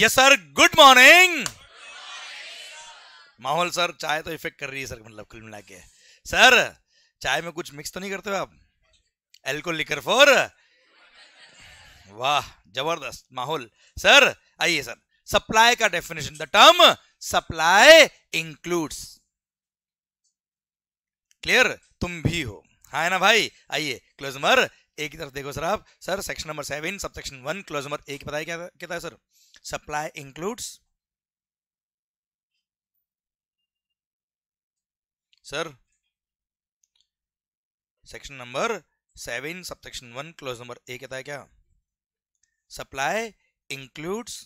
Yes sir good morning माहौल sir चाय तो इफेक्ट कर रही है सर मतलब कुल मिला के सर चाय में कुछ मिक्स तो नहीं करते हो आप एल्कोल लिकर फोर वाह जबरदस्त माहौल सर आइए सर सप्लाई का definition the term supply includes clear तुम भी हो हाँ है ना भाई आइए क्लोज नंबर एक की तरफ देखो सर आप sir section number seven sub section one clause number A है क्या क्या था sir supply includes sir section number seven subsection one clause number A कहता है क्या supply includes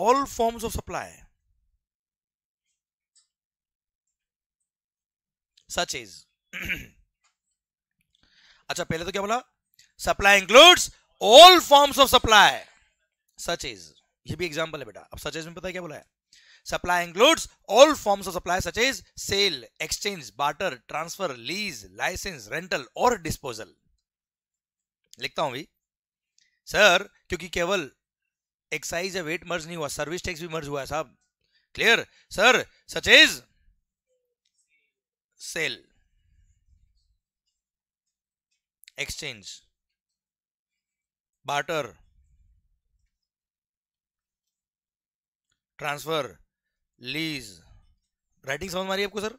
all forms of supply such is अच्छा पहले तो क्या बोला supply includes all forms of supply such is ये भी एग्जांपल है बेटा अब सच इज में पता है क्या बोला है supply includes all forms of supply such is sale exchange barter transfer lease licence rental और डिस्पोजल लिखता हूं भी सर क्योंकि केवल एक्साइज या वेट मर्ज नहीं हुआ सर्विस टैक्स भी मर्ज हुआ है साहब clear sir such is sale exchange barter transfer lease writing समझ मारी आपको सर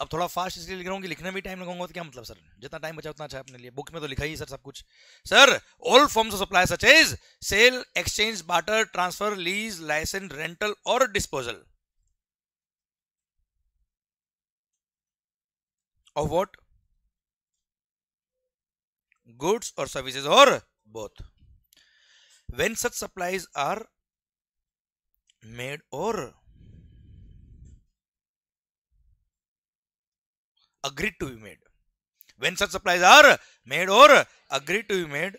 अब थोड़ा फास्ट इसलिए लिख रहा हूँ कि लिखने में टाइम लगाऊंगा तो क्या मतलब सर जितना टाइम बचा उतना अच्छा अपने लिए बुक में तो लिखा ही सर सब कुछ sir all forms of supply such as sale exchange barter transfer lease licence rental और डिस्पोजल ऑफ वॉट गुड्स और सर्विसेज और both when such supplies are made or agreed to be made when such supplies are made or agreed to be made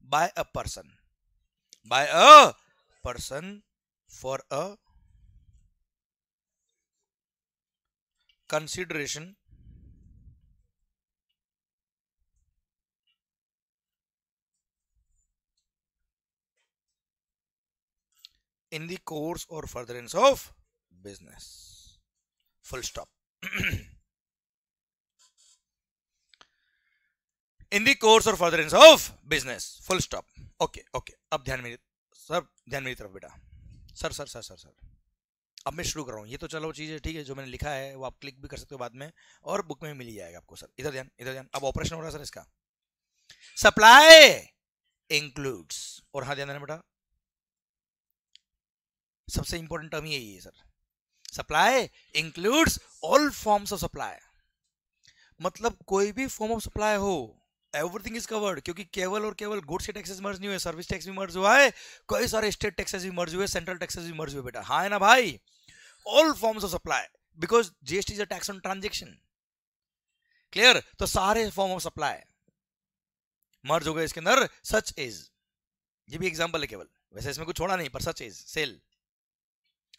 by a person by a person for a consideration in the course or furtherance of business full stop in the course or furtherance of business full stop okay okay अब ध्यान मेरी sir ध्यान मेरी तरफ बेटा sir sir sir sir sir अब मैं शुरू कर रहा हूँ ये तो चलो चीज़ है ठीक है जो मैंने लिखा है वो आप क्लिक भी कर सकते हो बाद में और बुक में मिल जाएगा आपको सर इधर ध्यान इधर ध्यान अब ऑपरेशन हो रहा है सर इसका सप्लाई इंक्लूड्स और हाँ ध्यान देना बेटा सबसे इंपॉर्टेंट टर्म यही है sir supply includes all forms of supply मतलब कोई भी फॉर्म ऑफ सप्लाई हो एवरीथिंग इज कवर्ड क्योंकि केवल और केवल गुड्स के टैक्सेस मर्ज नहीं हुए सर्विस टैक्स भी मर्ज हुआ है कई सारे स्टेट टैक्सेस भी मर्ज हुए सेंट्रल टैक्सेस भी मर्ज हुए बेटा हाँ है ना भाई all forms of supply because GST is a tax on transaction clear तो सारे फॉर्म ऑफ सप्लाई मर्ज हो गए इसके अंदर सच इज ये भी एग्जाम्पल है केवल वैसे इसमें कुछ छोड़ा नहीं पर सच इज सेल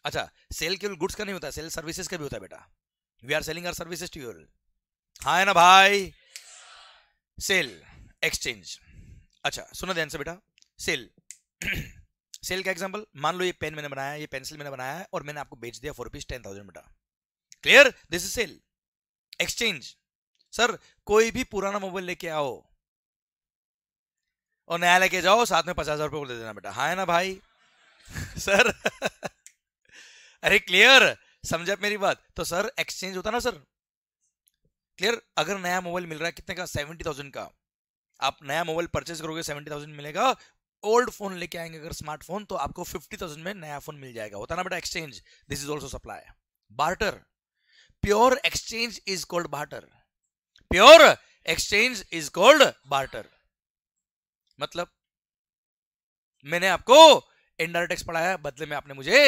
अच्छा सेल केवल गुड्स का नहीं होता सेल सर्विसेज का भी होता है बेटा we are selling are services to your हाँ है ना भाई सेल एक्सचेंज अच्छा सुनो ध्यान से बेटा सेल सेल का एग्जांपल मान लो ये पेन मैंने बनाया ये पेंसिल मैंने बनाया है और मैंने आपको बेच दिया फोर रुपीज टेन थाउजेंड बेटा clear this is sale exchange sir कोई भी पुराना मोबाइल लेके आओ और नया लेके जाओ साथ में पचास हजार रुपये दे देना बेटा हाँ है ना भाई सर अरे क्लियर समझा मेरी बात तो सर एक्सचेंज होता ना सर क्लियर अगर नया मोबाइल मिल रहा है कितने का सेवेंटी थाउजेंड का आप नया मोबाइल परचेज करोगे सेवेंटी थाउजेंड मिलेगा ओल्ड फोन लेके आएंगे अगर स्मार्टफोन तो आपको फिफ्टी थाउजेंड में नया फोन मिल जाएगा होता ना बेटा exchange this is also supply barter pure exchange is called barter pure exchange is called barter मतलब मैंने आपको इंडायरेक्ट टैक्स पढ़ाया बदले में आपने मुझे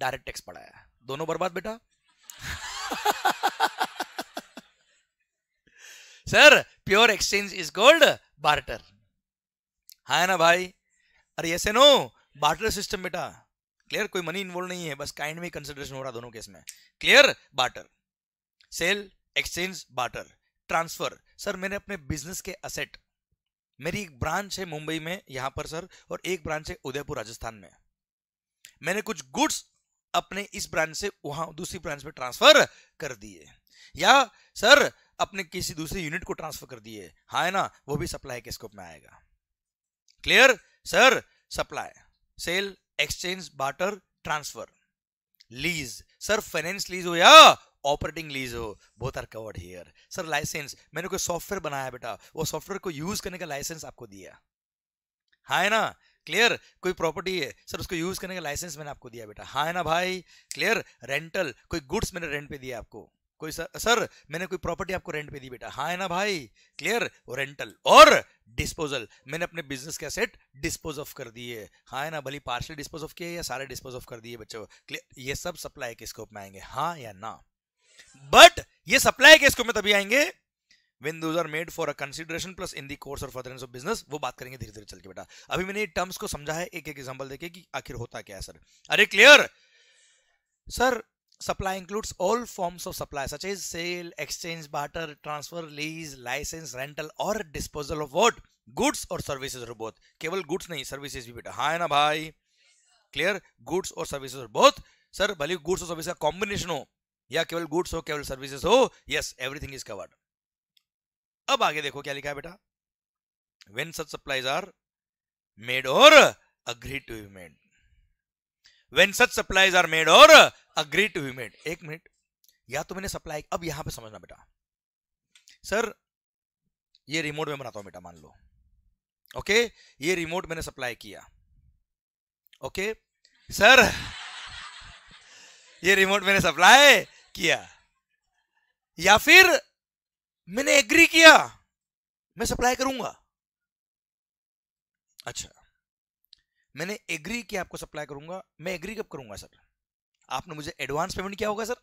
डायरेक्ट टैक्स पढ़ाया दोनों बर्बाद बेटा sir pure exchange is gold barter है ना भाई अरे ऐसे नो बार्टर सिस्टम बेटा क्लियर कोई मनी इन्वॉल्व नहीं है बस काइंड में कंसिडरेशन हो रहा दोनों केस में clear barter sale exchange barter transfer sir मैंने अपने बिजनेस के असेट मेरी एक ब्रांच है मुंबई में यहां पर सर और एक ब्रांच है उदयपुर राजस्थान में मैंने कुछ गुड्स अपने इस ब्रांच से वहां दूसरी ब्रांच में ट्रांसफर कर दिए या सर अपने किसी दूसरे यूनिट को ट्रांसफर कर दिए हा है ना वो भी सप्लाई के स्कोप में आएगा clear sir supply sale exchange barter transfer lease sir finance lease हो या ऑपरेटिंग लीज हो both are covered here sir licence मैंने कोई सॉफ्टवेयर बनाया बेटा वो सॉफ्टवेयर को यूज करने का लाइसेंस आपको दिया हा है ना क्लियर कोई प्रॉपर्टी है सर उसको यूज करने का लाइसेंस मैंने आपको दिया बेटा हाँ है ना भाई क्लियर रेंटल कोई गुड्स मैंने रेंट पे दिया आपको कोई सर सर मैंने कोई प्रॉपर्टी आपको रेंट पे दी बेटा हाँ है ना भाई क्लियर और रेंटल और डिस्पोजल मैंने अपने बिजनेस के असेट डिस्पोज ऑफ कर दिए हाँ है ना भली पार्शल डिस्पोज ऑफ किए या सारे डिस्पोज ऑफ कर दिए बच्चों क्लियर ये सब सप्लाई के स्कोप में आएंगे हाँ या ना बट ये सप्लाई के स्कोप में तभी आएंगे when those are made for a consideration plus in the course or furtherance of business वो बात करेंगे धीरे धीरे चल के बेटा अभी मैंने टर्म्स को समझा है एक एक एग्जांपल देके कि आखिर होता क्या है सर अरे clear sir supply includes all forms of supply such as sale exchange barter transfer lease license rental or disposal of what goods or services or both केवल goods नहीं services भी बेटा हाँ है ना भाई क्लियर गुड्स और सर्विसेज और बोथ सर भले गुड्स और सर्विस का कॉम्बिनेशन हो या केवल गुड्स हो केवल सर्विसेज हो यस एवरीथिंग इज कवर्ड अब आगे देखो क्या लिखा है बेटा when such supplies are made और agree to be made when such supplies are made और अग्री टू वी मेड एक मिनट या तो मैंने सप्लाई अब यहां पे समझना बेटा सर ये रिमोट में बनाता हूं बेटा मान लो ओके ये रिमोट मैंने सप्लाई किया ओके सर ये रिमोट मैंने सप्लाई किया या फिर मैंने एग्री किया मैं सप्लाई करूंगा अच्छा मैंने एग्री किया आपको सप्लाई करूंगा मैं एग्री कब करूंगा सर आपने मुझे एडवांस पेमेंट किया होगा सर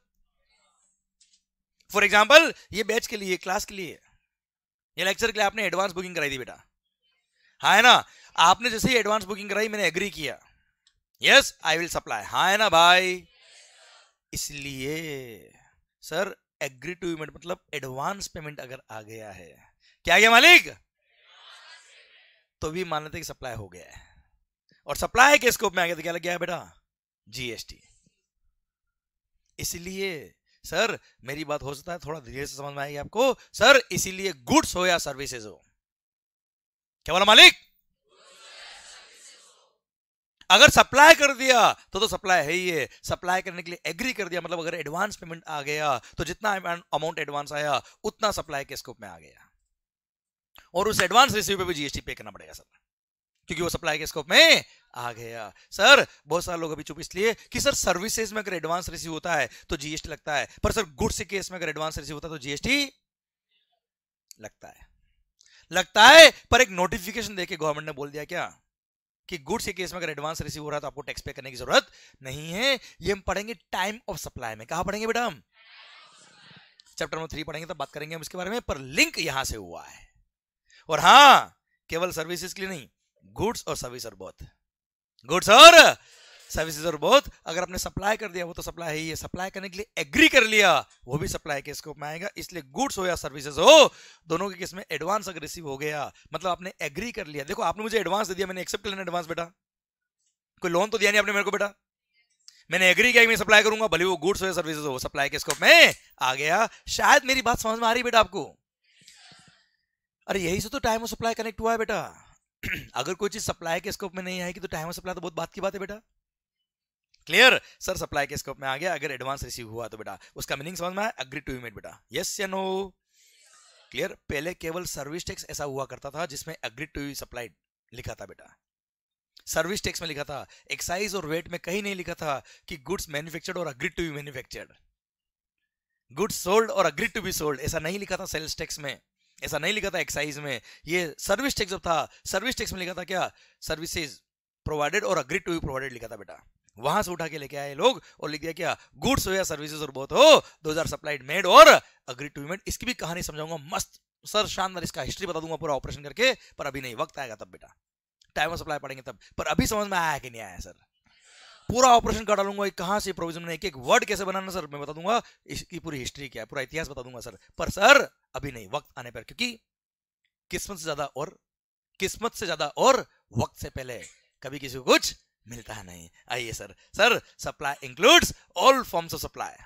फॉर एग्जाम्पल ये बैच के लिए क्लास के लिए ये लेक्चर के लिए आपने एडवांस बुकिंग कराई थी बेटा हाँ है ना आपने जैसे ही एडवांस बुकिंग कराई मैंने एग्री किया यस आई विल सप्लाई हाँ है ना भाई इसलिए सर एग्री टू पेमेंट मतलब एडवांस पेमेंट अगर आ गया है क्या आ गया मालिक तो भी मान लेते कि सप्लाई हो गया है और सप्लाई के स्कोप में आ गया तो क्या लग गया है बेटा जीएसटी इसलिए सर मेरी बात हो सकता है थोड़ा धीरे से समझ में आएगी आपको सर इसीलिए गुड्स हो या सर्विसेज हो क्या बोला मालिक अगर सप्लाई कर दिया तो तो सप्लाई है ही है सप्लाई करने के लिए एग्री कर दिया मतलब अगर एडवांस पेमेंट आ गया तो जितना अमाउंट एडवांस आया उतना सप्लाई के स्कोप में आ गया और उस एडवांस रिसीव पे भी जीएसटी पे करना पड़ेगा सर क्योंकि वो सप्लाई के स्कोप में आ गया सर बहुत सारे लोग अभी चुप इसलिए कि सर सर्विसेज में अगर एडवांस रिसीव होता है तो जीएसटी लगता है पर सर गुड्स केस में अगर एडवांस रिसीव होता है तो जीएसटी लगता है लगता है पर एक नोटिफिकेशन देके गवर्नमेंट ने बोल दिया क्या कि गुड्स के केस में अगर एडवांस रिसीव हो रहा है तो आपको टैक्स पे करने की जरूरत नहीं है ये हम पढ़ेंगे टाइम ऑफ सप्लाई में कहा पढ़ेंगे बेटा हम चैप्टर नंबर थ्री पढ़ेंगे तो बात करेंगे हम इसके बारे में पर लिंक यहां से हुआ है और हाँ केवल सर्विसेज के लिए नहीं गुड्स और सर्विस और बोथ गुड्स और सर्विसेज और बहुत अगर आपने सप्लाई कर दिया वो तो सप्लाई ही है सप्लाई करने के लिए एग्री कर लिया वो भी सप्लाई के स्कोप में आएगा इसलिए गुड्स हो या सर्विसेज हो दोनों के केस में एडवांस अगर रिसीव हो गया मतलब आपने एग्री कर लिया देखो आपने मुझे एडवांस दे दिया मैंने एक्सेप्ट कर लेना एडवांस बेटा कोई लोन तो दिया नहीं आपने मेरे को बेटा मैंने एग्री किया कि मैं सप्लाई करूंगा भले वो गुड्स हो या सर्विसेज हो सप्लाई के स्कोप में आ गया शायद मेरी बात समझ में आ रही बेटा आपको अरे यही से तो टाइम ऑफ सप्लाई कनेक्ट हुआ है बेटा अगर कोई चीज सप्लाई के स्कोप में नहीं आएगी तो टाइम ऑफ सप्लाई तो बहुत बात की बात है बेटा क्लियर सर सप्लाई के स्कोप में आ गया अगर एडवांस रिसीव हुआ तो बेटा उसका मीनिंग समझ में आया अग्री टू इमेट बेटा यस या नो क्लियर पहले केवल सर्विस टैक्स ऐसा हुआ करता था जिसमें अग्री टू सप्लाइड लिखा था बेटा सर्विस टैक्स में लिखा था एक्साइज और वेट में कहीं नहीं लिखा था कि गुड्स मैन्युफैक्चर्ड और agree to be manufactured goods sold और अग्री टू बी सोल्ड ऐसा नहीं लिखा था सेल्स टैक्स में ऐसा नहीं लिखा था एक्साइज में ये सर्विस टैक्स जब था सर्विस टैक्स में लिखा था क्या services provided or agree to be provided लिखा था बेटा वहां से उठा के लेके आए लोग और लिख दिया क्या हाँ, गुड्स हो या सर्विसेज और बहुत हो दो हजार सप्लाइड मेड और अग्री टू मेड इसकी भी कहानी समझाऊंगा मस्त सर शानदार इसका हिस्ट्री बता दूंगा पूरा ऑपरेशन करके पर अभी नहीं वक्त आएगा तब बेटा टाइम सप्लाई पड़ेंगे तब पर अभी समझ में आया कि नहीं आया सर पूरा ऑपरेशन कर डालूंगा कहां से प्रोविजन में एक एक वर्ड कैसे बनाना सर मैं बता दूंगा इसकी पूरी हिस्ट्री क्या है पूरा इतिहास बता दूंगा सर पर सर अभी नहीं वक्त आने पर क्योंकि किस्मत से ज्यादा और किस्मत से ज्यादा और वक्त से पहले कभी किसी को कुछ मिलता नहीं आइए sir sir supply includes all forms of supply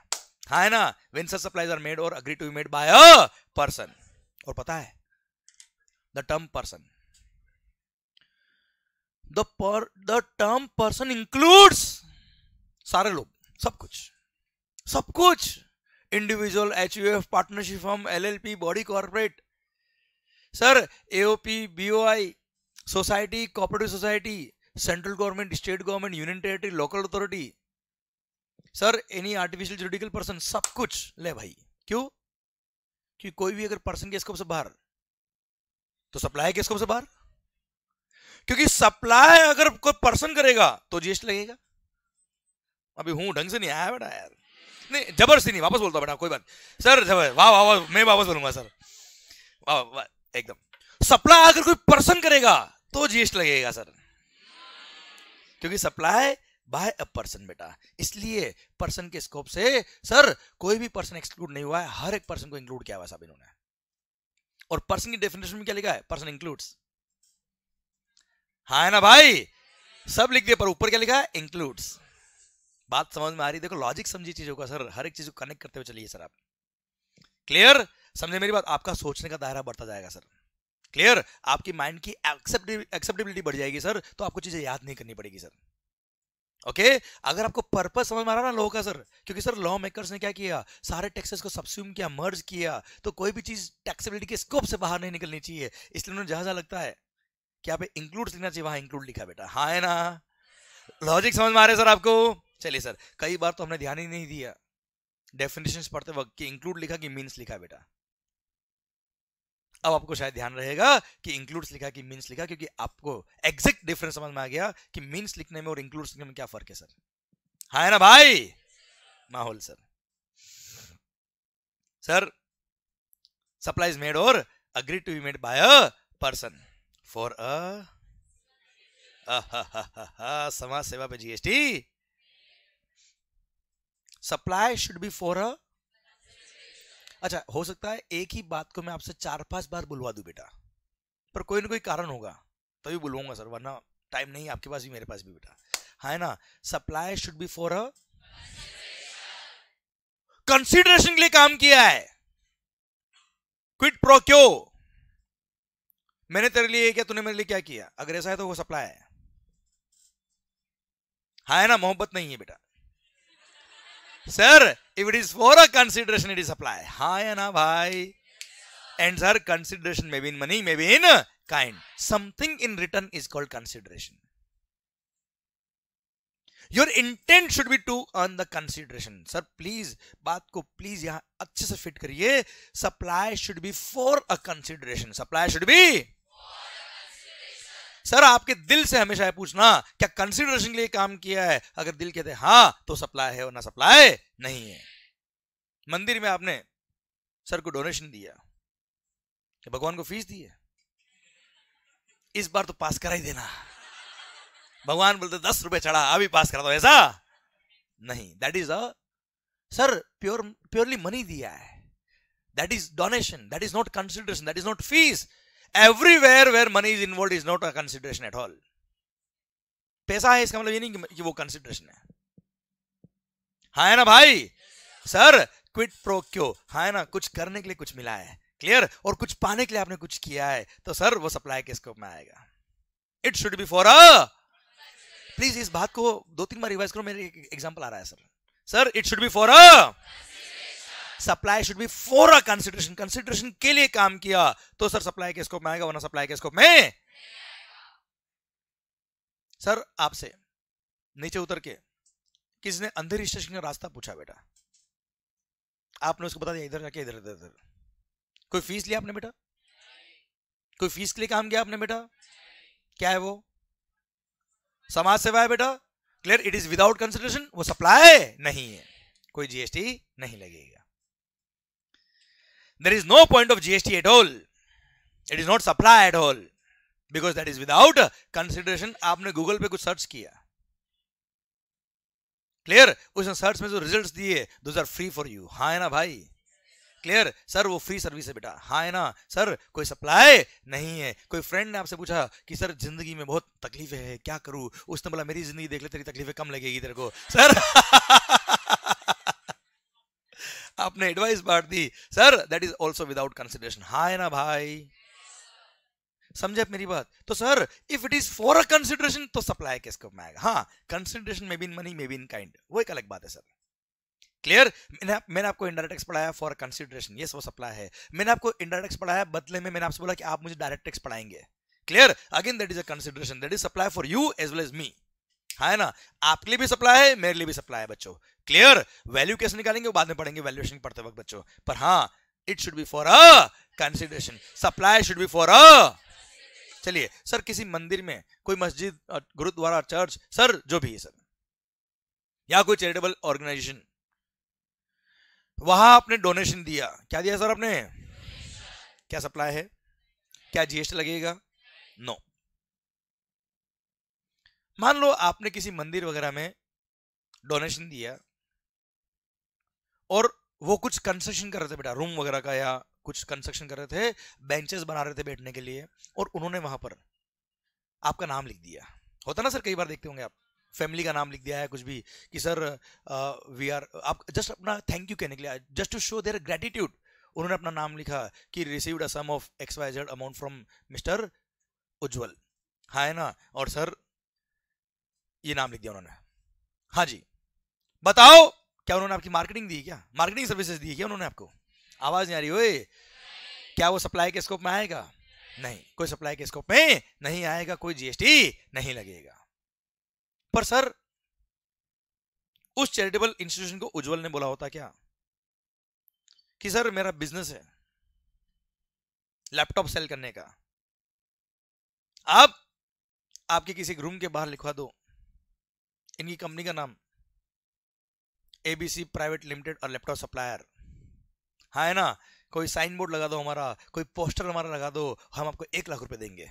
हाँ है ना when sir supplies are made और agree to be made by a person और पता है the term person the per the term person includes सारे लोग सब कुछ सब कुछ individual H U F partnership firm L L P body corporate sir AOP BOI society cooperative society central government state government union territory local authority sir any artificial judicial person सब कुछ ले भाई क्यों कि कोई भी अगर पर्सन के स्कोप से बाहर तो सप्लाई के स्कोप से बाहर क्योंकि सप्लाई अगर कोई पर्सन करेगा तो जीएसटी लगेगा अभी हूं ढंग से नहीं आया बेटा यार नहीं जबरदस्ती नहीं वापस बोलता बेटा कोई बात सर जबर वाह वाह वा, मैं वापस बोलूंगा सर वाह वाह एकदम सप्लाई अगर कोई पर्सन करेगा तो जीएसटी लगेगा सर क्योंकि सप्लाई बाय अ पर्सन बेटा इसलिए पर्सन के स्कोप से सर कोई भी पर्सन एक्सक्लूड नहीं हुआ है हर एक पर्सन को इंक्लूड किया हुआ सब इन्होंने और पर्सन की डेफिनेशन में क्या लिखा है पर्सन इंक्लूड्स हाँ है ना भाई सब लिख दिया पर ऊपर क्या लिखा है इंक्लूड्स बात समझ में आ रही देखो लॉजिक समझी चीजों का सर हर एक चीज को कनेक्ट करते हुए चलिए सर आप क्लियर समझे मेरी बात आपका सोचने का दायरा बढ़ता जाएगा सर क्लियर आपकी माइंड की एक्सेप्टेबिलिटी बढ़ जाएगी सर तो आपको चीजें याद नहीं करनी पड़ेगी सर ओके okay? अगर आपको पर्पस समझ में आ रहा ना लॉ का सर क्योंकि सर लॉ मेकर्स ने क्या किया सारे टैक्सेस को सब्स्यूम किया मर्ज किया तो कोई भी चीज टैक्सेबिलिटी के स्कोप से बाहर नहीं निकलनी चाहिए इसलिए उन्होंने जहां जहां लगता है कि आप इंक्लूड लिखना चाहिए वहां इंक्लूड लिखा बेटा हाँ है ना लॉजिक समझ में आ रहे सर आपको चलिए सर कई बार तो हमने ध्यान ही नहीं दिया डेफिनेशन पढ़ते वक्त कि इंक्लूड लिखा कि मीन्स लिखा बेटा अब आपको शायद ध्यान रहेगा कि इंक्लूड्स लिखा कि मीन्स लिखा क्योंकि आपको एग्जैक्ट डिफरेंस समझ में आ गया कि मीन्स लिखने में और इंक्लूड्स लिखने में क्या फर्क है सर हाँ है ना भाई माहौल सर सर सप्लाई मेड और agree to be made by a person for a समाज सेवा पे GST supply should be for a अच्छा हो सकता है एक ही बात को मैं आपसे चार पांच बार बुलवा दू बेटा पर कोई ना कोई कारण होगा तभी तो बुलवाऊंगा सर वरना टाइम नहीं आपके पास भी मेरे पास भी बेटा है हाँ ना supply should be for a consideration के लिए काम किया है क्विट प्रो क्यो मैंने तेरे लिए क्या तूने मेरे लिए क्या किया अगर ऐसा है तो वो सप्लाई है हाँ ना मोहब्बत नहीं है बेटा sir if it is for a consideration it is apply हाँ या ना भाई and sir consideration may be in money may be in kind something in return is called consideration your intent should be to earn the consideration sir please बात को please यहां अच्छे से fit करिए supply should be for a consideration supply should be sir आपके दिल से हमेशा पूछना क्या कंसिडरेशन के लिए काम किया है अगर दिल कहते हाँ तो सप्लाई है और ना सप्लाई नहीं है मंदिर में आपने सर को डोनेशन दिया भगवान को फीस दी है इस बार तो पास करा ही देना भगवान बोलते दस रुपए चढ़ा अभी पास करा दो ऐसा नहीं that is a sir pure purely money दिया है that is donation that is not consideration that is not fees everywhere where money is involve is not a consideration at all पैसा है इसका मतलब ये नहीं कि वो कंसिडरेशन है हाँ है ना भाई सर क्विट प्रो क्यो हाँ है ना कुछ करने के लिए कुछ मिला है क्लियर और कुछ पाने के लिए आपने कुछ किया है तो सर वो सप्लाई के स्कोप में आएगा it should be for a please इस बात को दो तीन बार रिवाइज करो मेरे एग्जाम्पल आ रहा है sir sir it should be for a supply should be for a consideration consideration के लिए काम किया तो सर सप्लाई के स्कोप में आएगा वरना सप्लाई के स्कोप में सर आपसे नीचे उतर के किसने अंधेरी स्टेशन का रास्ता पूछा बेटा आपने उसको बता दिया इधर जाके इधर इधर इधर कोई फीस लिया आपने बेटा कोई फीस के लिए काम किया आपने बेटा क्या है वो समाज सेवा है बेटा clear it is without consideration वो सप्लाई नहीं है कोई जीएसटी नहीं लगेगा there is no point of GST at all. It is not supply at all because that is without consideration. aapne Google pe kuch search kiya clear उसने search में जो results दिए those are free for you हाँ है ना भाई clear sir वो free service है बेटा हाँ है ना सर कोई सप्लाई नहीं है कोई फ्रेंड ने आपसे पूछा कि सर जिंदगी में बहुत तकलीफें हैं क्या करूं उसने बोला मेरी जिंदगी देख ले तेरी तकलीफें कम लगेगी तेरे को सर आपने एडवाइस बांट दी sir that is also without consideration हाँ है ना भाई समझे मेरी बात तो sir if it is for a consideration तो सप्लाई किस कब में आएगा हाँ consideration may be in money may be in kind वो एक अलग बात है सर क्लियर मैंने आप, मैंने आपको इंडायरेक्ट टैक्स पढ़ाया फॉर कंसिडरेशन ये वो सप्लाई है मैंने आपको इंडायरेक्ट टैक्स पढ़ाया बदले में मैंने आपसे बोला कि आप मुझे डायरेक्ट टैक्स पढ़ाएंगे clear again that is a consideration that is supply for you as well as me है ना आपके लिए भी सप्लाई है मेरे लिए भी सप्लाई है बच्चों क्लियर वैल्यू कैसे निकालेंगे वो बाद में पढ़ेंगे वैल्यूएशन पढ़ते वक्त बच्चों पर हाँ it should be for a consideration supply should be for a चलिए सर किसी मंदिर में कोई मस्जिद गुरुद्वारा चर्च सर जो भी है सर या कोई चैरिटेबल ऑर्गेनाइजेशन वहां आपने डोनेशन दिया क्या दिया सर आपने क्या सप्लाई है क्या जीएसटी लगेगा नो no. मान लो आपने किसी मंदिर वगैरह में डोनेशन दिया और वो कुछ कंस्ट्रक्शन कर रहे थे बेटा रूम वगैरह का या कुछ कंस्ट्रक्शन कर रहे थे बेंचेस बना रहे थे बैठने के लिए और उन्होंने वहां पर आपका नाम लिख दिया होता ना सर कई बार देखते होंगे आप फैमिली का नाम लिख दिया है कुछ भी कि सर वी आर आप जस्ट अपना थैंक यू कहने के लिए just to show their gratitude उन्होंने अपना नाम लिखा कि received a sum of X Y Z amount from mister Ujjwal हाँ है ना और सर ये नाम लिख दिया उन्होंने हाँ जी बताओ क्या उन्होंने आपकी मार्केटिंग दी क्या मार्केटिंग सर्विसेज दी क्या उन्होंने आपको आवाज नहीं आ रही हो क्या वो सप्लाई के स्कोप में आएगा नहीं कोई सप्लाई के स्कोप में नहीं आएगा कोई जीएसटी नहीं लगेगा पर सर उस चैरिटेबल इंस्टीट्यूशन को उज्जवल ने बोला होता क्या कि सर मेरा बिजनेस है लैपटॉप सेल करने का आप आपके किसी रूम के बाहर लिखवा दो इनकी कंपनी का नाम एबीसी प्राइवेट लिमिटेड और लैपटॉप सप्लायर हाँ है ना कोई साइन बोर्ड लगा दो हमारा कोई पोस्टर हमारा लगा दो हम आपको एक लाख रुपए देंगे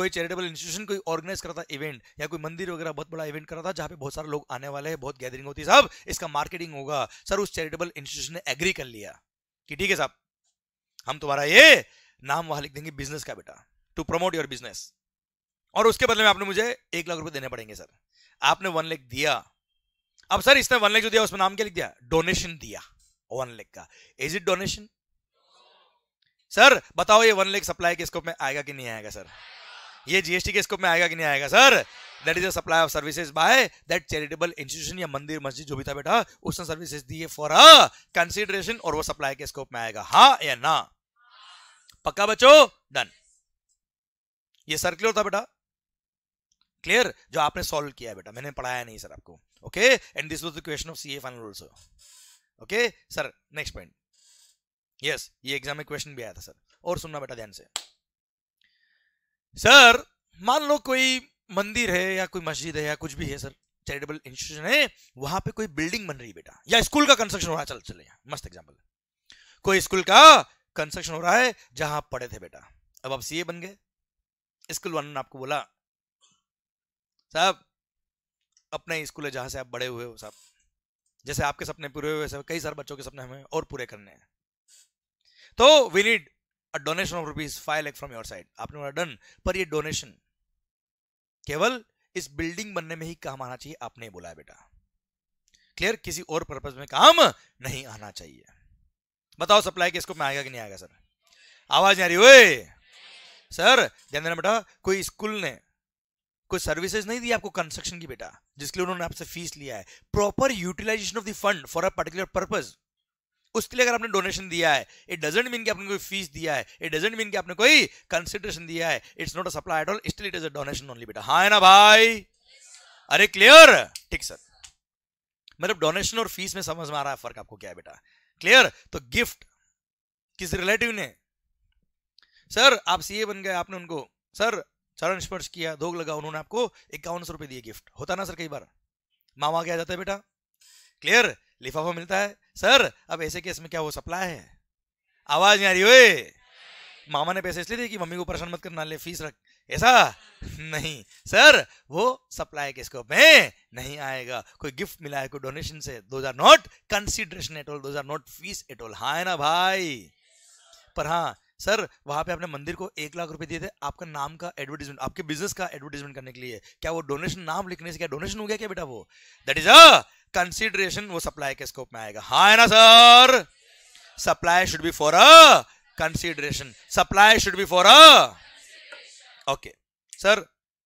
कोई चैरिटेबल इंस्टीट्यूशन कोई ऑर्गेनाइज करता इवेंट या कोई मंदिर वगैरह बहुत बड़ा इवेंट करा था जहाँ पे बहुत सारे लोग आने वाले हैं बहुत गैदरिंग होती है साहब इसका मार्केटिंग होगा सर उस चैरिटेबल इंस्टीट्यूशन ने एग्री कर लिया कि ठीक है साहब हम तुम्हारा ये नाम वहां लिख देंगे बिजनेस का बेटा टू प्रमोट योर बिजनेस और उसके बदले में आपने मुझे एक लाख रुपए देने पड़ेंगे सर आपने वन लेख दिया अब सर इसने वन लेख जो दिया उसमें नाम क्या लिख दिया डोनेशन दिया वन लेख का इज इट डोनेशन सर बताओ ये वन लेख सप्लाई के स्कोप में आएगा कि नहीं आएगा सर ये जीएसटी के स्कोप में आएगा कि नहीं आएगा sir that is a supply of services by that charitable institution या मंदिर मस्जिद जो भी था बेटा उसने सर्विसेज दिए फॉर अ कंसिडरेशन और वो सप्लाई के स्कोप में आएगा हाँ या ना पक्का बच्चो डन ये सर्कुलर था बेटा क्लियर जो आपने सॉल्व किया है बेटा मैंने पढ़ाया नहीं सर आपको okay and this was the question of C A final also okay sir next point yes ये एग्जाम में क्वेश्चन भी आया था सर और सुनना बेटा ध्यान से सर मान लो कोई मंदिर है या कोई मस्जिद है या कुछ भी है सर चैरिटेबल इंस्टीट्यूशन है वहां पे कोई बिल्डिंग बन रही है बेटा या स्कूल का कंस्ट्रक्शन हो रहा है चल चले मस्त एग्जाम्पल कोई स्कूल का कंस्ट्रक्शन हो रहा है जहां पढ़े थे बेटा अब आप सीए बन गए स्कूल वन ने आपको बोला साहब अपने स्कूल है जहाँ से आप बड़े हुए हो साहब जैसे आपके सपने पूरे हुए साहब कई सारे बच्चों के सपने हमें और पूरे करने हैं तो we need a donation of rupees five lakh from your side आपने बोला डन पर ये डोनेशन केवल इस बिल्डिंग बनने में ही काम आना चाहिए आपने बोला है बेटा क्लियर किसी और पर्पज में काम नहीं आना चाहिए बताओ सप्लाई के स्कूप में आएगा कि नहीं आएगा सर आवाज नहीं आ रही हुए सर ध्यान देना बेटा कोई स्कूल ने कोई सर्विसेज नहीं दी आपको कंस्ट्रक्शन की बेटा जिसके लिए उन्होंने आपसे फीस लिया है proper utilization of the fund for a particular purpose उसके लिए अगर आपने डोनेशन दिया है इट डजेंट मीन कि आपने कोई फीस दिया है इट डजेंट मीन कि आपने कोई कंसिडरेशन दिया है it's not a supply at all still it is a donation only बेटा हाँ है ना भाई अरे क्लियर ठीक सर मतलब डोनेशन और फीस में समझ में आ रहा है फर्क आपको क्या है बेटा क्लियर तो गिफ्ट किस रिलेटिव ने सर आप सीए बन गए आपने उनको सर चरण स्पर्श किया धोग लगा उन्होंने आपको इक्यावन सौ रुपए दिए गिफ्ट होता ना सर कई बार मामा के आ जाता है बेटा क्लियर लिफाफा मिलता है सर अब ऐसे केस में क्या वो सप्लाई है आवाज नहीं आ रही ओए मामा ने पैसे इसलिए दिए कि मम्मी को परेशान मत करना ले फीस रख ऐसा नहीं सर वो सप्लाई के स्कोप में नहीं आएगा कोई गिफ्ट मिला है कोई डोनेशन से दो हजार नॉट कंसिडरेशन एटोल दो हजार नॉट फीस एटोल ऑल हाँ है ना भाई पर हाँ सर वहाँ पे आपने मंदिर को एक लाख रुपए दिए थे आपका नाम का एडवर्टीजमेंट आपके बिजनेस का एडवर्टीजमेंट करने के लिए क्या वो डोनेशन नाम लिखने से क्या डोनेशन हो गया क्या बेटा वो दैट इज अ कंसिडरेशन वो सप्लाई के स्कोप में आएगा हाँ है ना sir supply should be for a consideration supply should be for a okay sir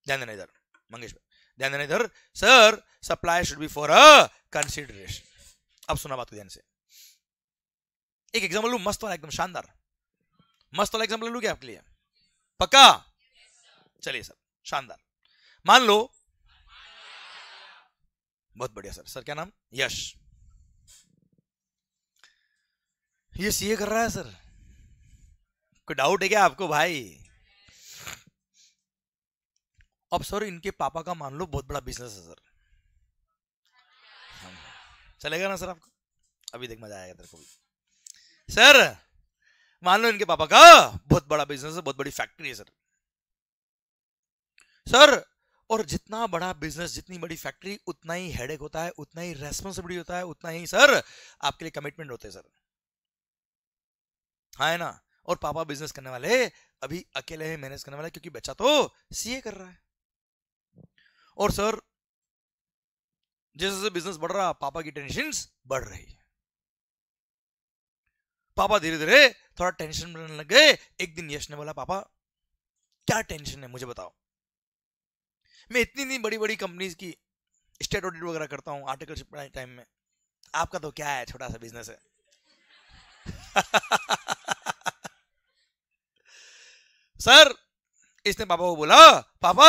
ध्यान देना इधर मंगेश भाई ध्यान देना इधर sir supply should be for a consideration अब सुना बात को ध्यान से एक एग्जाम्पल लू मस्त वाला एकदम शानदार मस्त वाला एग्जाम्पल लू क्या आपके लिए पक्का चलिए सर शानदार मान लो बहुत बढ़िया सर सर क्या नाम यश ये सीए कर रहा है सर कोई डाउट है क्या आपको भाई अब सर इनके पापा का मान लो बहुत बड़ा बिजनेस है सर चलेगा ना सर आपको अभी देख मजा आएगा तेरे को भी सर मान लो इनके पापा का हाँ, बहुत बड़ा बिजनेस है बहुत बड़ी फैक्ट्री है सर सर और जितना बड़ा बिजनेस जितनी बड़ी फैक्ट्री उतना ही हेडेक होता है उतना ही रेस्पॉन्सिबिलिटी होता है उतना ही सर आपके लिए कमिटमेंट होते हैं सर हाँ है ना और पापा बिजनेस करने वाले अभी अकेले हैं मैनेज करने वाले क्योंकि बच्चा तो सीए कर रहा है और सर जैसे जैसे बिजनेस बढ़ रहा पापा की टेंशन बढ़ रही है पापा धीरे धीरे थोड़ा टेंशन में लग गए एक दिन यश ने बोला पापा क्या टेंशन है मुझे बताओ मैं इतनी इतनी बड़ी बड़ी कंपनीज की स्टेट ऑडिट वगैरह करता हूँ आर्टिकल टाइम में आपका तो क्या है छोटा सा बिजनेस है सर इसने पापा को बोला पापा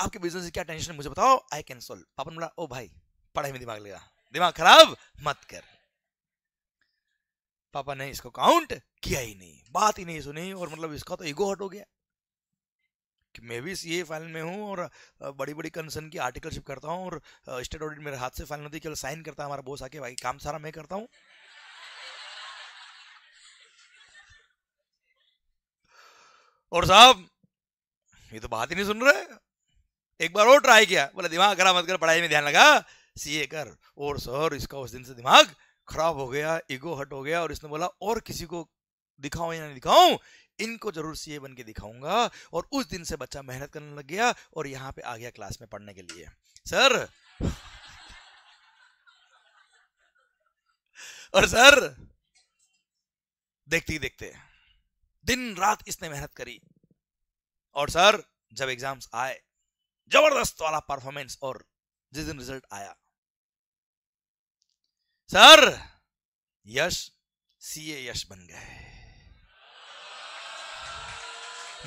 आपके बिजनेस से क्या टेंशन है मुझे बताओ आई कैन सोल्व पापा ने बोला ओ भाई पढ़ाई में दिमाग लगा दिमाग खराब मत कर पापा ने इसको काउंट किया ही नहीं बात ही नहीं सुनी और मतलब इसका तो ईगो हट हो गया कि मैं भी सी ए फाइल में हूँ और बड़ी बड़ी कंसर्न की आर्टिकलशिप करता हूँ और स्टेट ऑडिट मेरे हाथ से फाइल होती केवल साइन करता है हमारा बॉस आके भाई काम सारा मैं करता हूँ और साहब ये तो बात ही नहीं सुन रहे एक बार और ट्राई किया बोला दिमाग खराब मत कर पढ़ाई में ध्यान लगा सीए कर और सर इसका उस दिन से दिमाग खराब हो गया ईगो हट हो गया और इसने बोला और किसी को दिखाऊं या नहीं दिखाऊं इनको जरूर सीए बन के दिखाऊंगा और उस दिन से बच्चा मेहनत करने लग गया और यहाँ पे आ गया क्लास में पढ़ने के लिए सर और सर देखते ही देखते दिन रात इसने मेहनत करी और सर जब एग्जाम्स आए जबरदस्त वाला परफॉर्मेंस और जिस दिन रिजल्ट आया सर यश सीए यश बन गए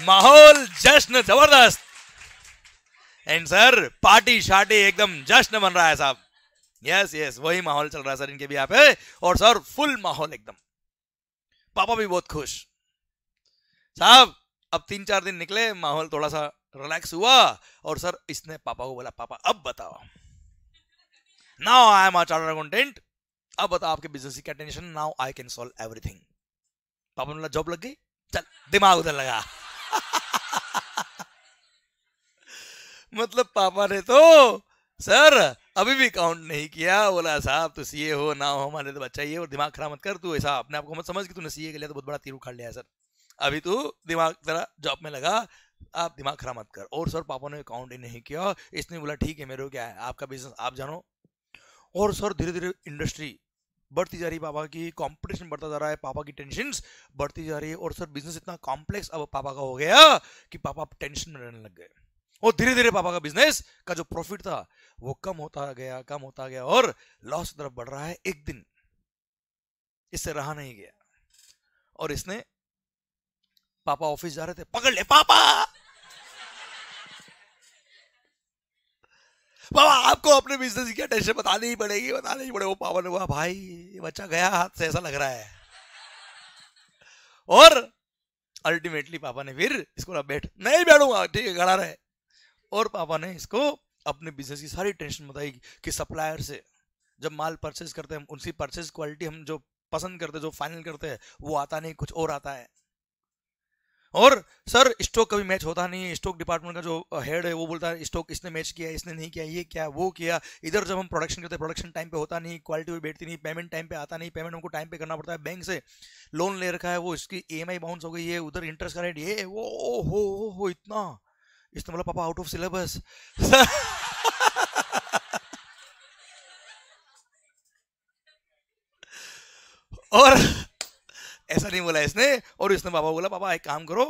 माहौल जश्न जबरदस्त एंड सर पार्टी शार्टी एकदम जश्न बन रहा है साहब यस यस वही माहौल चल रहा है सर इनके भी आप है और सर फुल माहौल एकदम पापा भी बहुत खुश साहब अब तीन चार दिन निकले माहौल थोड़ा सा रिलैक्स हुआ और सर इसने पापा को बोला पापा अब बताओ now I am a charter accountant अब बताओ आपके बिजनेस की क्या tension now I can solve everything पापा मिला जॉब लग गई चल दिमाग उधर लगा मतलब पापा ने तो सर अभी भी काउंट नहीं किया बोला साहब तू तो सीए हो ना हो हमारे तो बच्चा ये और दिमाग खराब मत कर तू ऐसा अपने आपको मत समझ कि तूने सीए के लिए तो बहुत बड़ा तीर उखाड़ लिया सर अभी तू दिमाग तेरा जॉब में लगा आप दिमाग खराब मत कर और सर पापा ने काउंट ही नहीं किया इसने बोला ठीक है मेरे को क्या है आपका बिजनेस आप जानो और सर धीरे धीरे इंडस्ट्री बढ़ती जा रही पापा की कंपटीशन बढ़ता जा रहा है पापा की टेंशन बढ़ती जा रही है और सर बिजनेस इतना कॉम्प्लेक्स अब पापा का हो गया कि पापा अब टेंशन में रहने लग गए और धीरे धीरे पापा का बिजनेस का जो प्रॉफिट था वो कम होता गया कम होता गया और लॉस की तरफ बढ़ रहा है एक दिन इससे रहा नहीं गया और इसने पापा ऑफिस जा रहे थे पकड़ ले पापा बाबा आपको अपने बिजनेस की टेंशन बतानी ही पड़ेगी बतानी ही पड़ेगी वो पावन हुआ भाई बच्चा गया हाथ से ऐसा लग रहा है और अल्टीमेटली पापा ने फिर इसको ना बैठ नहीं बैठूंगा ठीक है खड़ा रहे और पापा ने इसको अपने बिजनेस की सारी टेंशन बताई कि सप्लायर से जब माल परचेज करते हैं उनकी परचेज क्वालिटी हम जो पसंद करते जो फाइनल करते हैं वो आता नहीं कुछ और आता है और सर स्टॉक कभी मैच होता नहीं है स्टॉक डिपार्टमेंट का जो हेड है वो बोलता है स्टॉक इसने मैच किया इसने नहीं किया ये क्या वो किया इधर जब हम प्रोडक्शन करते हैं प्रोडक्शन टाइम पे होता नहीं क्वालिटी भी बैठती नहीं पेमेंट टाइम पे आता नहीं पेमेंट हमको टाइम पे करना पड़ता है बैंक से लोन ले रखा है वो इसकी ई बाउंस हो गई है उधर इंटरेस्ट का रेट ये वो ओ हो हो हो इतना इसने बोला पापा आउट ऑफ सिलेबस और ऐसा नहीं बोला इसने और इसने बाबा बोला बाबा एक काम करो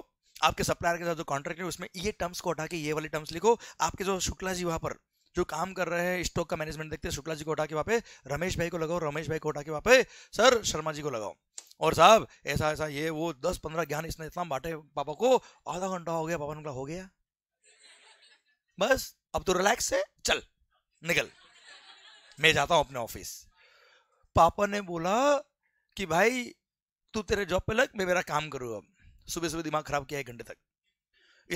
आपके सप्लायर के साथ जो कॉन्ट्रैक्ट है उसमें ये टर्म्स को हटा के ये वाले टर्म्स लिखो आपके जो शुक्ला जी वहाँ पर जो काम कर रहे हैं स्टॉक का मैनेजमेंट देखते हैं शुक्ला जी को उठा के वहाँ पे रमेश भाई को लगाओ रमेश भाई को हटा के वहाँ पे सर शर्मा जी को लगाओ और साहब ऐसा ऐसा ये वो दस पंद्रह ज्ञान इसने इतना बांटे पापा को आधा घंटा हो गया पापा ने हो गया बस अब तो रिलैक्स है चल निकल मैं जाता हूँ अपने ऑफिस पापा ने बोला कि भाई तू तेरे जॉब पे लग मैं मेरा काम करूँ अब सुबह सुबह दिमाग खराब किया एक घंटे तक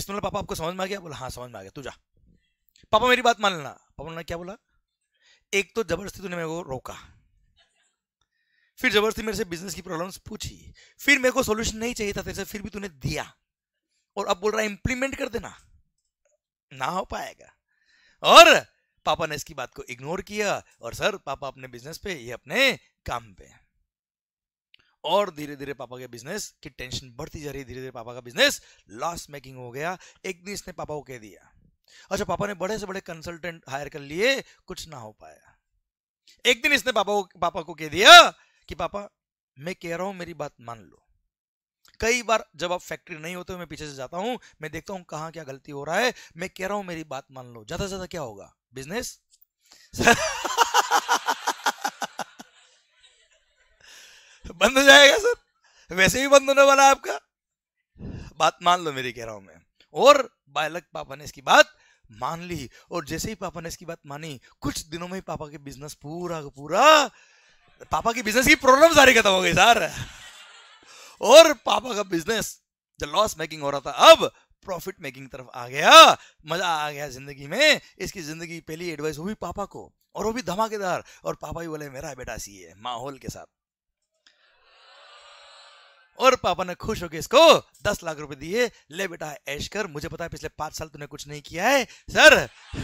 इसने बोला पापा आपको समझ में आ गया बोला हाँ समझ में आ गया तू जा पापा मेरी बात मान लेना पापा ने क्या बोला एक तो जबरदस्ती तूने मेरे को रोका फिर जबरदस्ती मेरे से बिजनेस की प्रॉब्लम्स पूछी फिर मेरे को सोल्यूशन नहीं चाहिए था तेरे से फिर भी तूने दिया और अब बोल रहा है इंप्लीमेंट कर देना ना हो पाएगा और पापा ने इसकी बात को इग्नोर किया और सर पापा अपने बिजनेस पे ये अपने काम पे और धीरे धीरे पापा के बिजनेस की टेंशन बढ़ती जा रही धीरे धीरे पापा का बिजनेस लॉस मेकिंग हो गया एक दिन इसने पापा को कह दिया अच्छा पापा ने बड़े से बड़े कंसल्टेंट हायर कर लिए कुछ ना हो पाया एक दिन इसने पापा को पापा को कह दिया कि पापा मैं कह रहा हूं मेरी बात मान लो कई बार जब आप फैक्ट्री नहीं होते हो मैं पीछे से जाता हूं मैं देखता हूं कहां क्या गलती हो रहा है मैं कह रहा हूं मेरी बात मान लो ज्यादा से ज्यादा क्या होगा बिजनेस बंद हो जाएगा सर वैसे भी बंद होने वाला आपका बात मान लो मेरी कह रहा हूं मैं और बालक पापा ने इसकी बात मान ली और जैसे ही पापा ने इसकी बात मानी कुछ दिनों में ही पापा के बिजनेस पूरा का पूरा पापा की बिजनेस की प्रॉब्लम सारी खत्म हो गई सर और पापा का बिजनेस जो लॉस मेकिंग हो रहा था अब प्रॉफिट मेकिंग तरफ आ गया मजा आ गया जिंदगी में इसकी जिंदगी पहली एडवाइस हुई पापा को और वो भी धमाकेदार और पापा ही बोले मेरा बेटा सी है माहौल के साथ और पापा ने खुश होकर इसको दस लाख रुपए दिए ले बेटा ऐश कर मुझे पता है पिछले पांच साल तूने कुछ नहीं किया है सर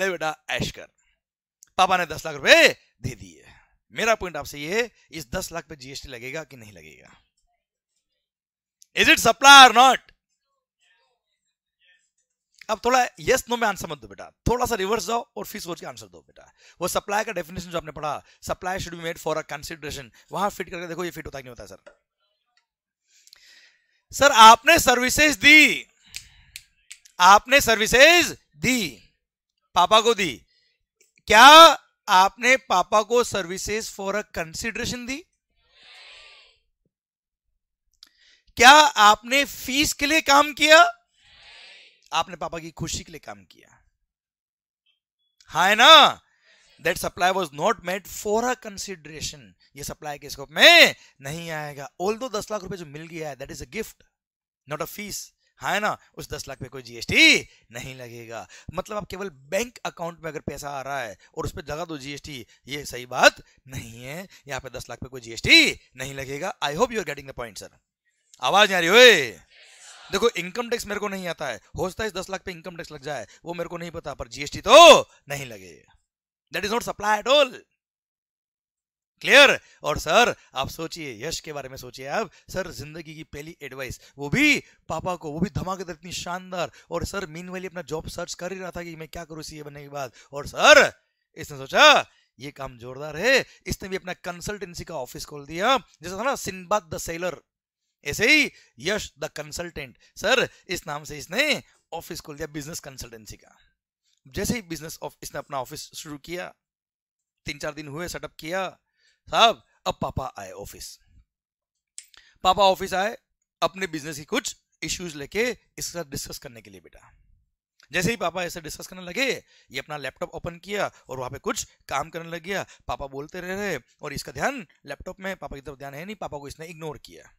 ले बेटा ऐश कर पापा ने दस लाख रुपए दे दिए मेरा पॉइंट आपसे ये इस दस लाख पे जीएसटी लगेगा कि नहीं लगेगा is it supply or not अब थोड़ा यस नो में आंसर मत दो बेटा थोड़ा सा रिवर्स जाओ और फिर सोच के आंसर दो बेटा वो सप्लाई का डेफिनेशन जो आपने पढ़ा supply should be made for a consideration वहां फिट करके देखो ये फिट होता है नहीं होता है, सर सर आपने सर्विसेज दी आपने सर्विसेज दी पापा को दी क्या आपने पापा को सर्विसेज फॉर अ कंसिडरेशन दी क्या आपने फीस के लिए काम किया आपने पापा की खुशी के लिए काम किया हा है ना that supply was not made for a consideration ये सप्लाई के स्कोप में नहीं आएगा ओल दो दस लाख रुपए जो मिल गया है that is a gift not a fees हाँ है ना उस दस लाख पे कोई जीएसटी नहीं लगेगा मतलब आप केवल बैंक अकाउंट में अगर पैसा आ रहा है और उस पर लगा दो जीएसटी ये सही बात नहीं है यहाँ पे दस लाख पे कोई जीएसटी नहीं लगेगा I hope you are getting the point sir आवाज आ रही हो देखो इनकम टैक्स मेरे को नहीं आता है हो सकता है दस लाख पे इनकम टैक्स लग जाए वो मेरे को नहीं पता पर जीएसटी तो नहीं लगे that is not supply at all clear और सर आप सोचिए यश के बारे में सोचिए आप सर जिंदगी की पहली एडवाइस वो भी पापा को वो भी धमाकेदार इतनी शानदार और सर मीन वाली अपना जॉब सर्च कर ही रहा था कि मैं क्या करूँ सी बनने के बाद और सर इसने सोचा ये काम जोरदार है इसने भी अपना कंसल्टेंसी का ऑफिस खोल दिया जैसा था ना सिंबाद द सेलर ऐसे ही यश द कंसल्टेंट सर इस नाम से इसने ऑफिस खोल दिया बिजनेस कंसल्टेंसी का जैसे ही बिजनेस ऑफ इसने अपना ऑफिस शुरू किया तीन चार दिन हुए सेटअप किया साहब अब पापा आए ऑफिस पापा ऑफिस आए अपने बिजनेस की कुछ इश्यूज लेके इसके साथ डिस्कस करने के लिए बेटा जैसे ही पापा ऐसे डिस्कस करने लगे ये अपना लैपटॉप ओपन किया और वहां पे कुछ काम करने लग गया पापा बोलते रह रहे और इसका ध्यान लैपटॉप में पापा की तरफ ध्यान है नहीं पापा को इसने इग्नोर किया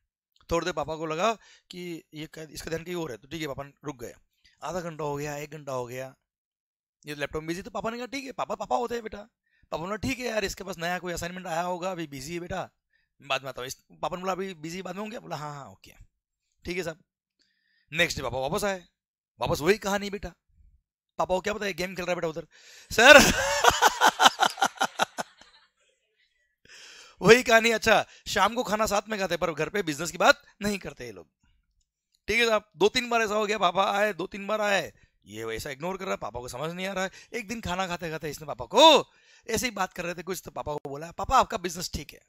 थोड़ी देर पापा को लगा कि ये इसका ध्यान कहीं हो रहा है तो ठीक है पापा रुक गए आधा घंटा हो गया एक घंटा हो गया ये लैपटॉप बिजी तो पापा ने कहा ठीक है पापा पापा होते हैं बेटा पापा बोला ठीक है यार इसके पास नया कोई असाइनमेंट आया होगा अभी बिजी है बेटा बाद में आता हूँ पापा ने बोला अभी बिजी बाद में होंगे बोला हाँ हाँ ओके ठीक है साहब नेक्स्ट डे पापा वापस आए वापस वही नहीं बेटा पापा को क्या बताया गेम खेल रहा है बेटा उधर सर वही कहानी अच्छा शाम को खाना साथ में खाते पर घर पे बिजनेस की बात नहीं करते ये लोग ठीक है साहब दो तीन बार ऐसा हो गया पापा आए दो तीन बार आए ये ऐसा इग्नोर कर रहा है पापा को समझ नहीं आ रहा है एक दिन खाना खाते खाते इसने पापा को ऐसे ही बात कर रहे थे कुछ तो पापा को बोला पापा आपका बिजनेस ठीक है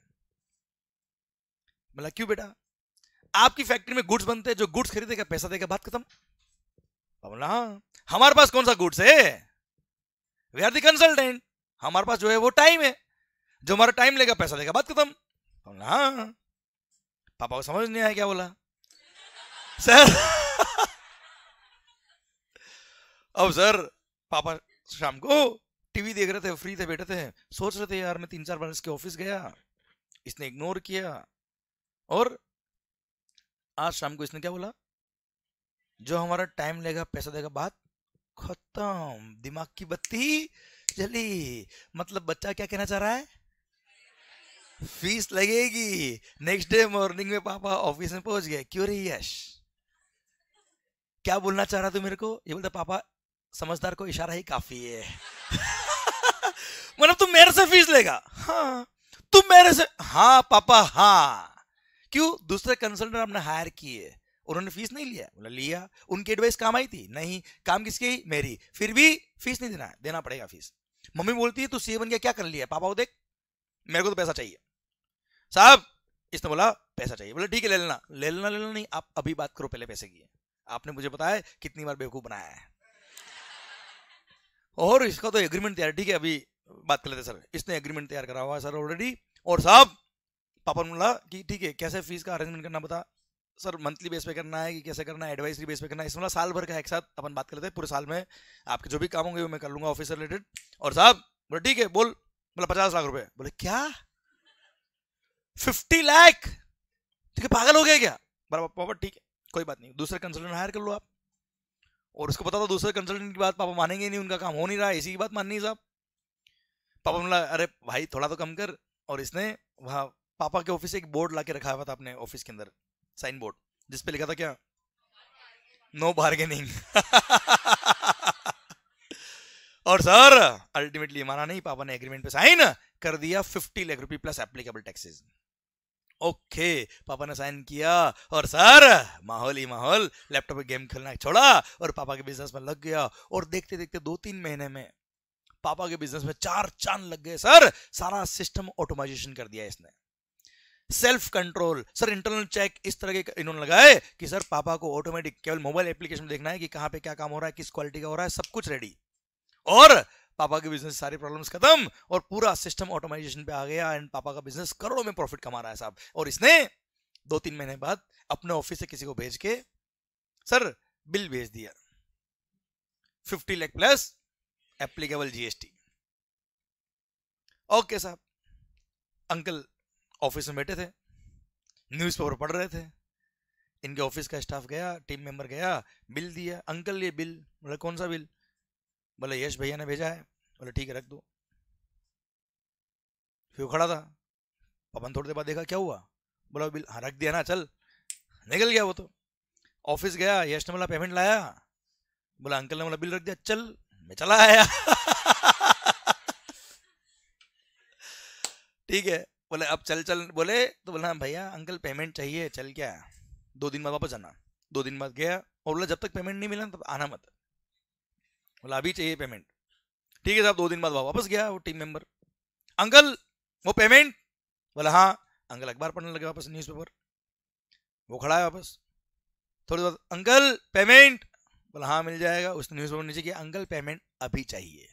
बोला क्यों बेटा आपकी फैक्ट्री में गुड्स बनते हैं जो गुड्स खरीदेगा पैसा देगा बात खत्म बोला हाँ, हमारे पास कौन सा गुड्स है वी आर दी कंसल्टेंट हमारे पास जो है वो टाइम है जो हमारा टाइम लेगा पैसा देगा बात खत्म हाँ पापा को समझ नहीं आया क्या बोला सर अब सर पापा शाम को टीवी देख रहे थे फ्री थे बैठे थे सोच रहे थे यार मैं तीन चार बार इसके ऑफिस गया इसने इग्नोर किया और आज शाम को इसने क्या बोला जो हमारा टाइम लेगा पैसा देगा बात खत्म दिमाग की बत्ती जली मतलब बच्चा क्या कहना चाह रहा है फीस लगेगी नेक्स्ट डे मॉर्निंग में पापा ऑफिस में पहुंच गए क्यों रही यश क्या बोलना चाह रहा तू मेरे को ये बोलता पापा समझदार को इशारा ही काफी है मतलब तू मेरे से फीस लेगा हाँ तू मेरे से हाँ पापा हाँ क्यों दूसरे कंसल्टेंट आपने हायर किए उन्होंने फीस नहीं लिया बोला लिया उनकी एडवाइस काम आई थी नहीं काम किसकी मेरी फिर भी फीस नहीं देना देना पड़ेगा फीस मम्मी बोलती है तू सीए बन गया क्या कर लिया पापा को देख मेरे को तो पैसा चाहिए साहब इसने बोला पैसा चाहिए बोला ठीक है ले लेना ले लेना ले लेना नहीं आप अभी बात करो पहले पैसे की आपने मुझे बताया कितनी बार बेवकूफ बनाया है और इसका तो एग्रीमेंट तैयार ठीक है अभी बात कर लेते सर इसने एग्रीमेंट तैयार करा हुआ है सर ऑलरेडी और साहब पापा ने बोला कि ठीक है कैसे फीस का अरेंजमेंट करना बता सर मंथली बेस पे करना है कि कैसे करना है एडवाइसरी बेस पे करना है इसमें साल भर का एक साथ अपन बात कर लेते हैं पूरे साल में आपके जो भी काम होंगे वो मैं कर लूंगा ऑफिस रिलेटेड और साहब बोले ठीक है बोल बोला पचास लाख रुपए बोले क्या फिफ्टी लाख ठीक है पागल हो गया क्या बराबर पापा ठीक है कोई बात नहीं दूसरा कंसल्टेंट हायर कर लो आप और उसको पता था दूसरे कंसल्टेंट की बात पापा मानेंगे नहीं उनका काम हो नहीं रहा इसी की बात माननी साहब पापा बोला अरे भाई थोड़ा तो कम कर और इसने वहाँ पापा के ऑफिस एक बोर्ड ला के रखा हुआ था अपने ऑफिस के अंदर साइन बोर्ड जिसपे लिखा था क्या नो बार्गेनिंग और सर अल्टीमेटली माना नहीं पापा ने एग्रीमेंट पे साइन कर दिया फिफ्टी लाख रुपए प्लस एप्लीकेबल टैक्सेस ओके पापा ने साइन किया और सर माहौल ही माहौल लैपटॉप पे गेम खेलना छोड़ा और पापा के बिजनेस में लग गया और देखते देखते दो तीन महीने में पापा के बिजनेस में चार चांद लग गए सर सारा सिस्टम ऑटोमाइजेशन कर दिया इसने self control sir internal check इस तरह के इन्होंने लगाए कि सर पापा को ऑटोमेटिक केवल मोबाइल एप्लीकेशन देखना है कि कहां पे क्या काम हो रहा है किस क्वालिटी का हो रहा है सब कुछ रेडी और पापा के बिजनेस सारी प्रॉब्लम्स खत्म और पूरा सिस्टम ऑटोमाइजेशन पे आ गया एंड पापा का बिजनेस करोड़ों में प्रॉफिट कमा रहा है साहब और इसने दो तीन महीने बाद अपने ऑफिस से किसी को भेज के सर बिल भेज दिया fifty lakh plus applicable GST okay साहब अंकल ऑफिस में बैठे थे न्यूज़पेपर पढ़ रहे थे इनके ऑफिस का स्टाफ गया टीम मेंबर गया बिल दिया अंकल ये बिल बोला मतलब कौन सा बिल बोले यश भैया ने भेजा है बोले ठीक है रख दो फिर खड़ा था पवन थोड़ी देर बाद देखा क्या हुआ बोला बिल हाँ रख दिया ना चल निकल गया वो तो ऑफिस गया यश ने बोला पेमेंट लाया बोला अंकल ने बोला बिल रख दिया चल मैं चला आया ठीक है बोले अब चल चल बोले तो बोला हाँ, भैया अंकल पेमेंट चाहिए चल क्या दो दिन बाद वापस आना दो दिन बाद गया और बोला जब तक पेमेंट नहीं मिला तब आना मत बोला अभी चाहिए पेमेंट ठीक है साहब दो दिन बाद वापस गया वो टीम मेंबर अंकल वो पेमेंट बोला हाँ अंकल अखबार पढ़ने लगे वापस न्यूज़पेपर वो खड़ा है वापस थोड़ी देर अंकल पेमेंट बोला हाँ मिल जाएगा उसने न्यूज़ पेपर नीचे किया अंकल पेमेंट अभी चाहिए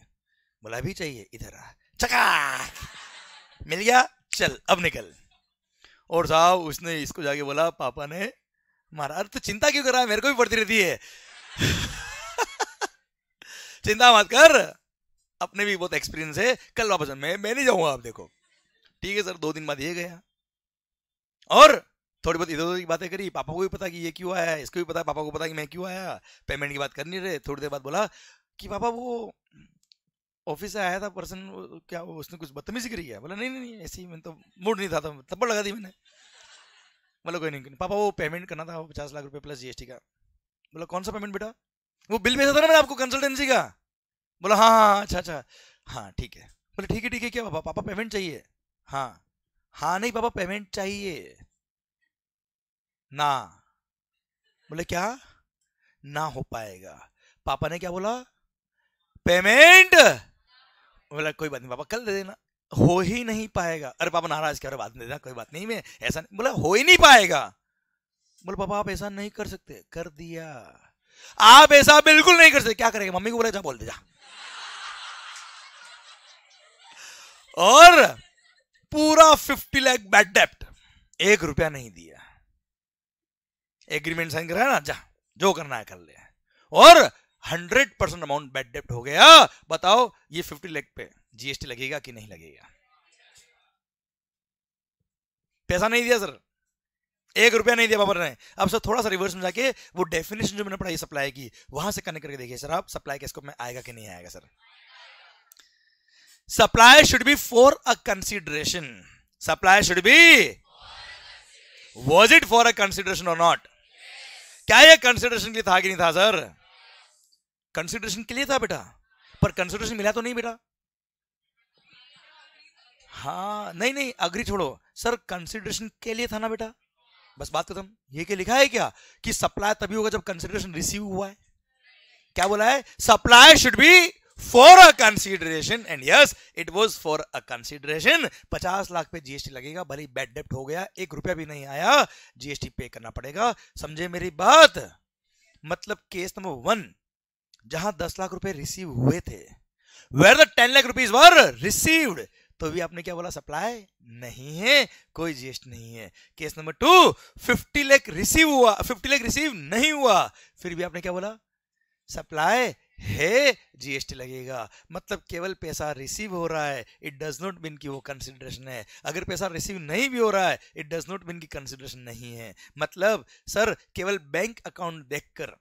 बोला अभी चाहिए इधर आ चका मिल गया चल अब निकल और साहब उसने इसको जाके बोला पापा ने मारा अरे तो चिंता क्यों कर रहा है मेरे को भी पड़ती रहती है चिंता मत कर अपने भी बहुत एक्सपीरियंस है कल वापस मैं मैं नहीं जाऊंगा आप देखो ठीक है सर दो दिन बाद ये गया और थोड़ी बहुत इधर उधर की बातें करी पापा को भी पता कि ये क्यों आया इसको भी पता पापा को पता कि मैं क्यों आया पेमेंट की बात कर नहीं रहे थोड़ी देर बाद बोला कि पापा वो ऑफिस से आया था पर्सन क्या वो उसने कुछ बदतमीजी करी है बोला नहीं नहीं नहीं ऐसी मैंने तो मूड नहीं था तो थप्पड़ लगा दी मैंने बोला कोई नहीं पापा वो पेमेंट करना था पचास लाख रुपये प्लस जीएसटी का बोला कौन सा पेमेंट बेटा वो बिल भेजा था ना मैंने आपको कंसल्टेंसी का बोला हाँ, हाँ हाँ अच्छा अच्छा हाँ ठीक है बोले ठीक है ठीक है क्या पापा पापा पेमेंट चाहिए हाँ हाँ नहीं पापा पेमेंट चाहिए ना बोले क्या ना हो पाएगा पापा ने क्या बोला पेमेंट बोला कोई बात नहीं पापा कल दे देना हो ही नहीं पाएगा अरे पापा नाराज क्या बात नहीं देना कोई बात नहीं मैं ऐसा नहीं बोला हो ही नहीं पाएगा बोले पापा आप ऐसा नहीं कर सकते कर दिया आप ऐसा बिल्कुल नहीं कर सकते क्या करेंगे मम्मी को बोले जा बोल दे जा और पूरा फिफ्टी लैख बैड डेप्ट एक रुपया नहीं दिया एग्रीमेंट साइन करा ना जा जो करना है कर ले और हंड्रेड परसेंट अमाउंट बैड डेप्ट हो गया बताओ ये फिफ्टी लैख पे जीएसटी लगेगा कि नहीं लगेगा पैसा नहीं दिया सर एक रुपया नहीं दिया बाबर ने अब सर थोड़ा सा रिवर्स में जाके वो डेफिनेशन जो मैंने पढ़ाई सप्लाई की वहां से कनेक्ट करके देखिए सर आप सप्लाई के स्कोप में आएगा कि नहीं आएगा sir supply should be for a consideration supply should be was it for a consideration or not क्या ये कंसिडरेशन के लिए था कि नहीं था सर कंसिडरेशन के लिए था बेटा पर कंसिडरेशन मिला तो नहीं बेटा हाँ नहीं नहीं अग्री छोड़ो सर कंसिडरेशन के लिए था ना बेटा बस बात खत्म ये क्या लिखा है क्या कि सप्लाई तभी होगा जब कंसिडरेशन रिसीव हुआ है क्या बोला है supply should be for a consideration and yes it was for a consideration पचास लाख पे जीएसटी लगेगा भले बैड डेप्ट हो गया एक रुपया भी नहीं आया जीएसटी पे करना पड़ेगा समझे मेरी बात मतलब केस नंबर वन जहां दस लाख रुपए रिसीव हुए थे were the ten lakh rupees were received तो भी आपने क्या बोला सप्लाई नहीं है कोई जीएसटी नहीं है case number two fifty lakh receive हुआ फिफ्टी लेख रिसीव नहीं हुआ फिर भी आपने क्या बोला सप्लाई है जीएसटी लगेगा मतलब केवल पैसा रिसीव हो रहा है इट डज नॉट बिन की वो कंसिडरेशन है अगर पैसा रिसीव नहीं भी हो रहा है इट डज नॉट बिन की कंसिडरेशन नहीं है मतलब सर केवल बैंक अकाउंट देखकर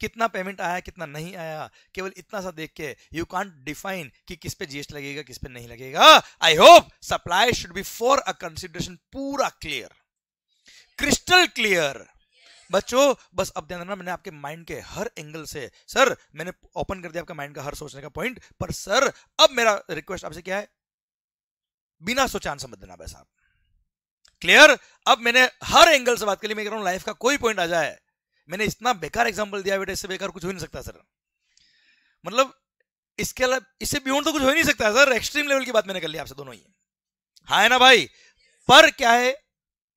कितना पेमेंट आया कितना नहीं आया केवल इतना सा देख के यू कॉन्ट डिफाइन कि किस पे जीएसटी लगेगा किस पे नहीं लगेगा I hope supply should be for a consideration पूरा क्लियर क्रिस्टल क्लियर बच्चों बस अब ध्यान रखना मैंने आपके माइंड के हर एंगल से सर मैंने ओपन कर दिया आपका माइंड का हर सोचने का पॉइंट पर सर अब मेरा रिक्वेस्ट आपसे क्या है बिना सोचा आंसर मत देना भाई साहब क्लियर अब मैंने हर एंगल से बात कर ली मैं कह रहा हूं लाइफ का कोई पॉइंट आ जाए मैंने इतना बेकार एग्जाम्पल दिया बेटा इससे बेकार कुछ हो नहीं सकता सर मतलब इसके अलावा इससे बियॉन्ड तो कुछ हो ही नहीं सकता सर एक्सट्रीम लेवल की बात मैंने कर लिया आपसे दोनों ही हाँ है ना भाई पर क्या है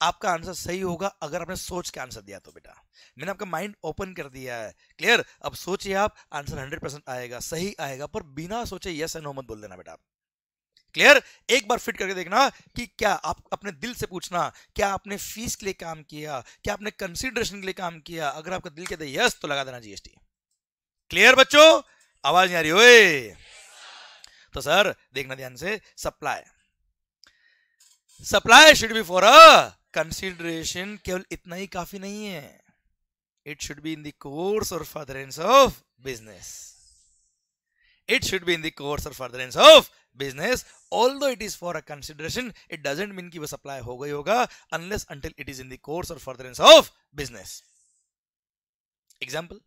आपका आंसर सही होगा अगर आपने सोच के आंसर दिया तो बेटा मैंने आपका माइंड ओपन कर दिया है क्लियर अब सोचिए आप आंसर 100 परसेंट आएगा सही आएगा पर बिना सोचे यस एंड नो मत बोल देना बेटा आप क्लियर एक बार फिट करके देखना कि क्या आप अपने दिल से पूछना क्या आपने फीस के लिए काम किया क्या आपने कंसिडरेशन के लिए काम किया अगर आपका दिल कहते यस तो लगा देना जीएसटी क्लियर बच्चों आवाज नहीं आ रही ओए तो सर देखना ध्यान से supply supply should be for a consideration केवल इतना ही काफी नहीं है it should be in the or or of business it should be in in or course of business although it is for a consideration it doesn't mean की वो supply हो गई होगा unless until it is in दर्स or furtherance of business example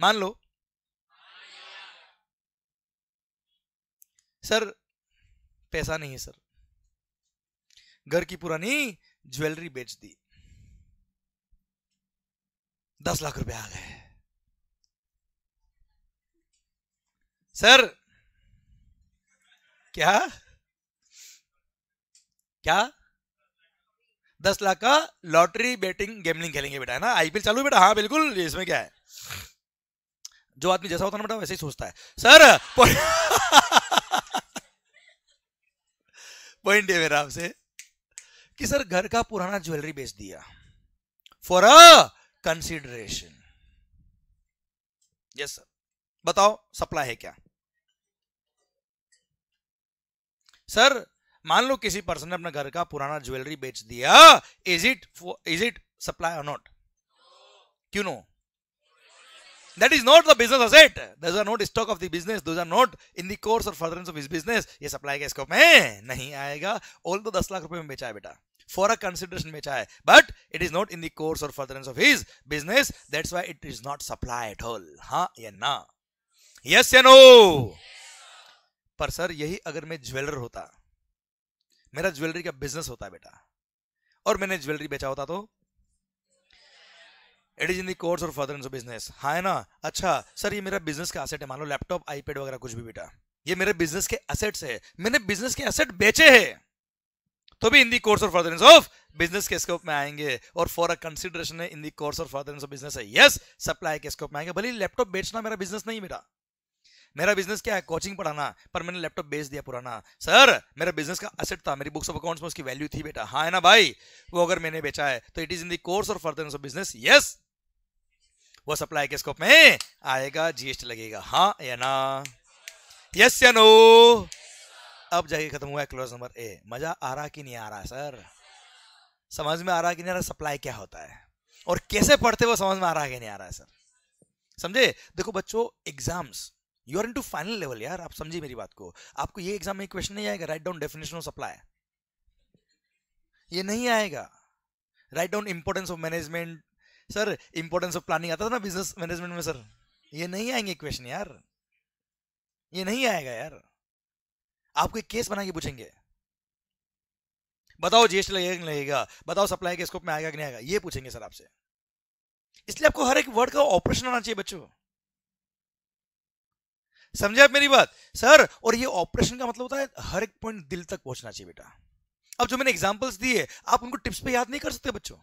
मान लो sir पैसा नहीं है sir घर की पुरानी ज्वेलरी बेच दी दस लाख रुपए आ गए सर क्या क्या दस लाख का लॉटरी बेटिंग गेमलिंग खेलेंगे बेटा है ना आईपीएल चालू बेटा हाँ बिल्कुल इसमें क्या है जो आदमी जैसा होता है ना बेटा वैसे ही सोचता है सर पॉइंट है मेरा आपसे कि सर घर का पुराना ज्वेलरी बेच दिया for a consideration yes sir बताओ सप्लाई है क्या सर मान लो किसी पर्सन ने अपने घर का पुराना ज्वेलरी बेच दिया is it is it supply or not Q no that is not the business asset those are not stock of the business those are not in the course or of his business ये supply का scope में नहीं आएगा all तो दस लाख रुपए में बेचा है बेटा फॉर अ कंसिडरेशन बेचा है but it is not in the course or furtherance of is business that's why it is not supply at all हाँ या ना यस ए नो पर सर यही अगर मैं ज्वेलर होता मेरा ज्वेलरी का बिजनेस होता बेटा और मैंने ज्वेलरी बेचा होता तो it is in the course or further in business हाँ है ना अच्छा सर ये मेरा बिजनेस का एसेट है मान लो लैपटॉप आईपैड वगैरह कुछ भी बेटा ये मेरे बिजनेस के एसेट्स है मैंने बिजनेस के एसेट बेचे है तो भी in the course or furtherance of business के स्कोप में आएंगे और फॉर अ कंसिडरेशन है in the course or furtherance of business है यस सप्लाई के स्कोप में आएंगे भले लैपटॉप बेचना मेरा बिजनेस नहीं बेटा मेरा बिजनेस क्या है कोचिंग पढ़ाना पर मैंने लैपटॉप बेच दिया पुराना सर मेरा बिजनेस का असेट था मेरी बुक्स ऑफ अकाउंट्स में उसकी वैल्यू थी बेटा हाँ है ना भाई वो अगर मैंने बेचा है तो it is in the course or further business yes वो सप्लाई के स्कोप में आएगा जीएसटी लगेगा हाँ या ना यस या नो अब जाके खत्म हुआ है क्लोज नंबर ए मजा आ रहा कि नहीं आ रहा सर समझ में आ रहा कि नहीं आ रहा सप्लाई क्या होता है और कैसे पढ़ते वो समझ में आ रहा है कि नहीं आ रहा है सर समझे देखो बच्चों exams you are into final level यार आप समझिए मेरी बात को आपको ये एग्जाम में क्वेश्चन नहीं आएगा write down definition of supply ये नहीं आएगा write down importance of management sir importance of planning आता था ना बिजनेस मैनेजमेंट में सर ये नहीं आएंगे क्वेश्चन यार ये नहीं आएगा यार आपको एक केस बना के पूछेंगे बताओ जेस्ट लगेगा कि लगेगा बताओ सप्लाई के स्कोप में आएगा कि नहीं आएगा ये पूछेंगे सर आपसे इसलिए आपको हर एक वर्ड का ऑपरेशन आना चाहिए बच्चों समझे आप मेरी बात सर और ये ऑपरेशन का मतलब होता है हर एक पॉइंट दिल तक पहुंचना चाहिए बेटा अब जो मैंने एग्जाम्पल्स दिए आप उनको टिप्स पे याद नहीं कर सकते बच्चों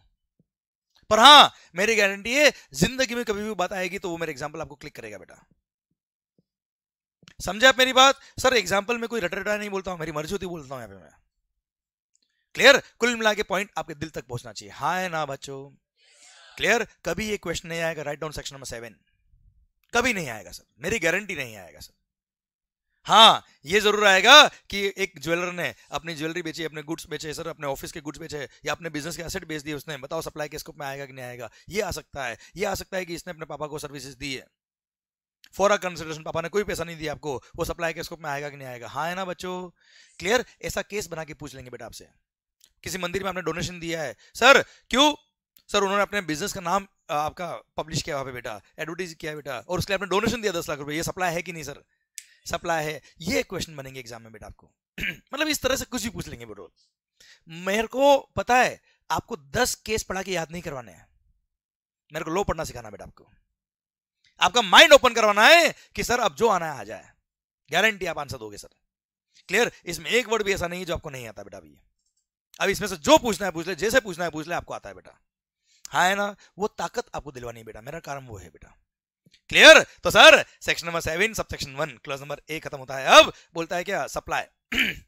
पर हां मेरी गारंटी है जिंदगी में कभी भी बात आएगी तो वो मेरा एग्जाम्पल आपको क्लिक करेगा बेटा समझे आप मेरी बात सर एग्जाम्पल में कोई रटा नहीं बोलता हूं मेरी मर्जी होती बोलता हूं यहां पर मैं क्लियर कुल मिला के पॉइंट आपके दिल तक पहुंचना चाहिए हाँ है ना बच्चों क्लियर कभी ये क्वेश्चन नहीं आएगा write down section number seven कभी नहीं आएगा सर मेरी गारंटी नहीं आएगा सर हाँ ये जरूर आएगा कि एक ज्वेलर ने अपनी ज्वेलरी बेची अपने गुड्स बेचे सर अपने ऑफिस के गुड्स बेचे या अपने बिजनेस के एसेट बेच दिए उसने बताओ सप्लाई के स्कोप में आएगा कि नहीं आएगा ये आ सकता है ये आ सकता है कि इसने अपने पापा को सर्विसेज दी है फॉर अ कंसिडरेशन पापा ने कोई पैसा नहीं दिया आपको वो सप्लाई के स्कोप में आएगा कि नहीं आएगा हाँ है ना बच्चों क्लियर ऐसा केस बना के पूछ लेंगे बेटा आपसे किसी मंदिर में आपने डोनेशन दिया है सर क्यों सर उन्होंने अपने बिजनेस का नाम आपका पब्लिश किया वहाँ पे बेटा एडवर्टीज किया बेटा और उसके लिए आपने डोनेशन दिया दस लाख रुपए ये सप्लाई है कि नहीं सर सप्लाई है ये क्वेश्चन बनेंगे एग्जाम में बेटा आपको मतलब इस तरह से कुछ भी पूछ लेंगे बेटो मेरे को पता है आपको दस केस पढ़ा के याद नहीं करवाने हैं मेरे को लो पढ़ना सिखाना बेटा आपको आपका माइंड ओपन करवाना है कि सर अब जो आना है आ जाए गारंटी आप आंसर दोगे सर क्लियर इसमें एक वर्ड भी ऐसा नहीं है जो आपको नहीं आता बेटा अभी अब इसमें से जो पूछना है पूछ ले जैसे पूछना है पूछ ले आपको आता है बेटा है ना वो ताकत आपको दिलवानी बेटा मेरा कारण वो है बेटा क्लियर तो sir section number seven sub section one clause number A खत्म होता है अब बोलता है क्या supply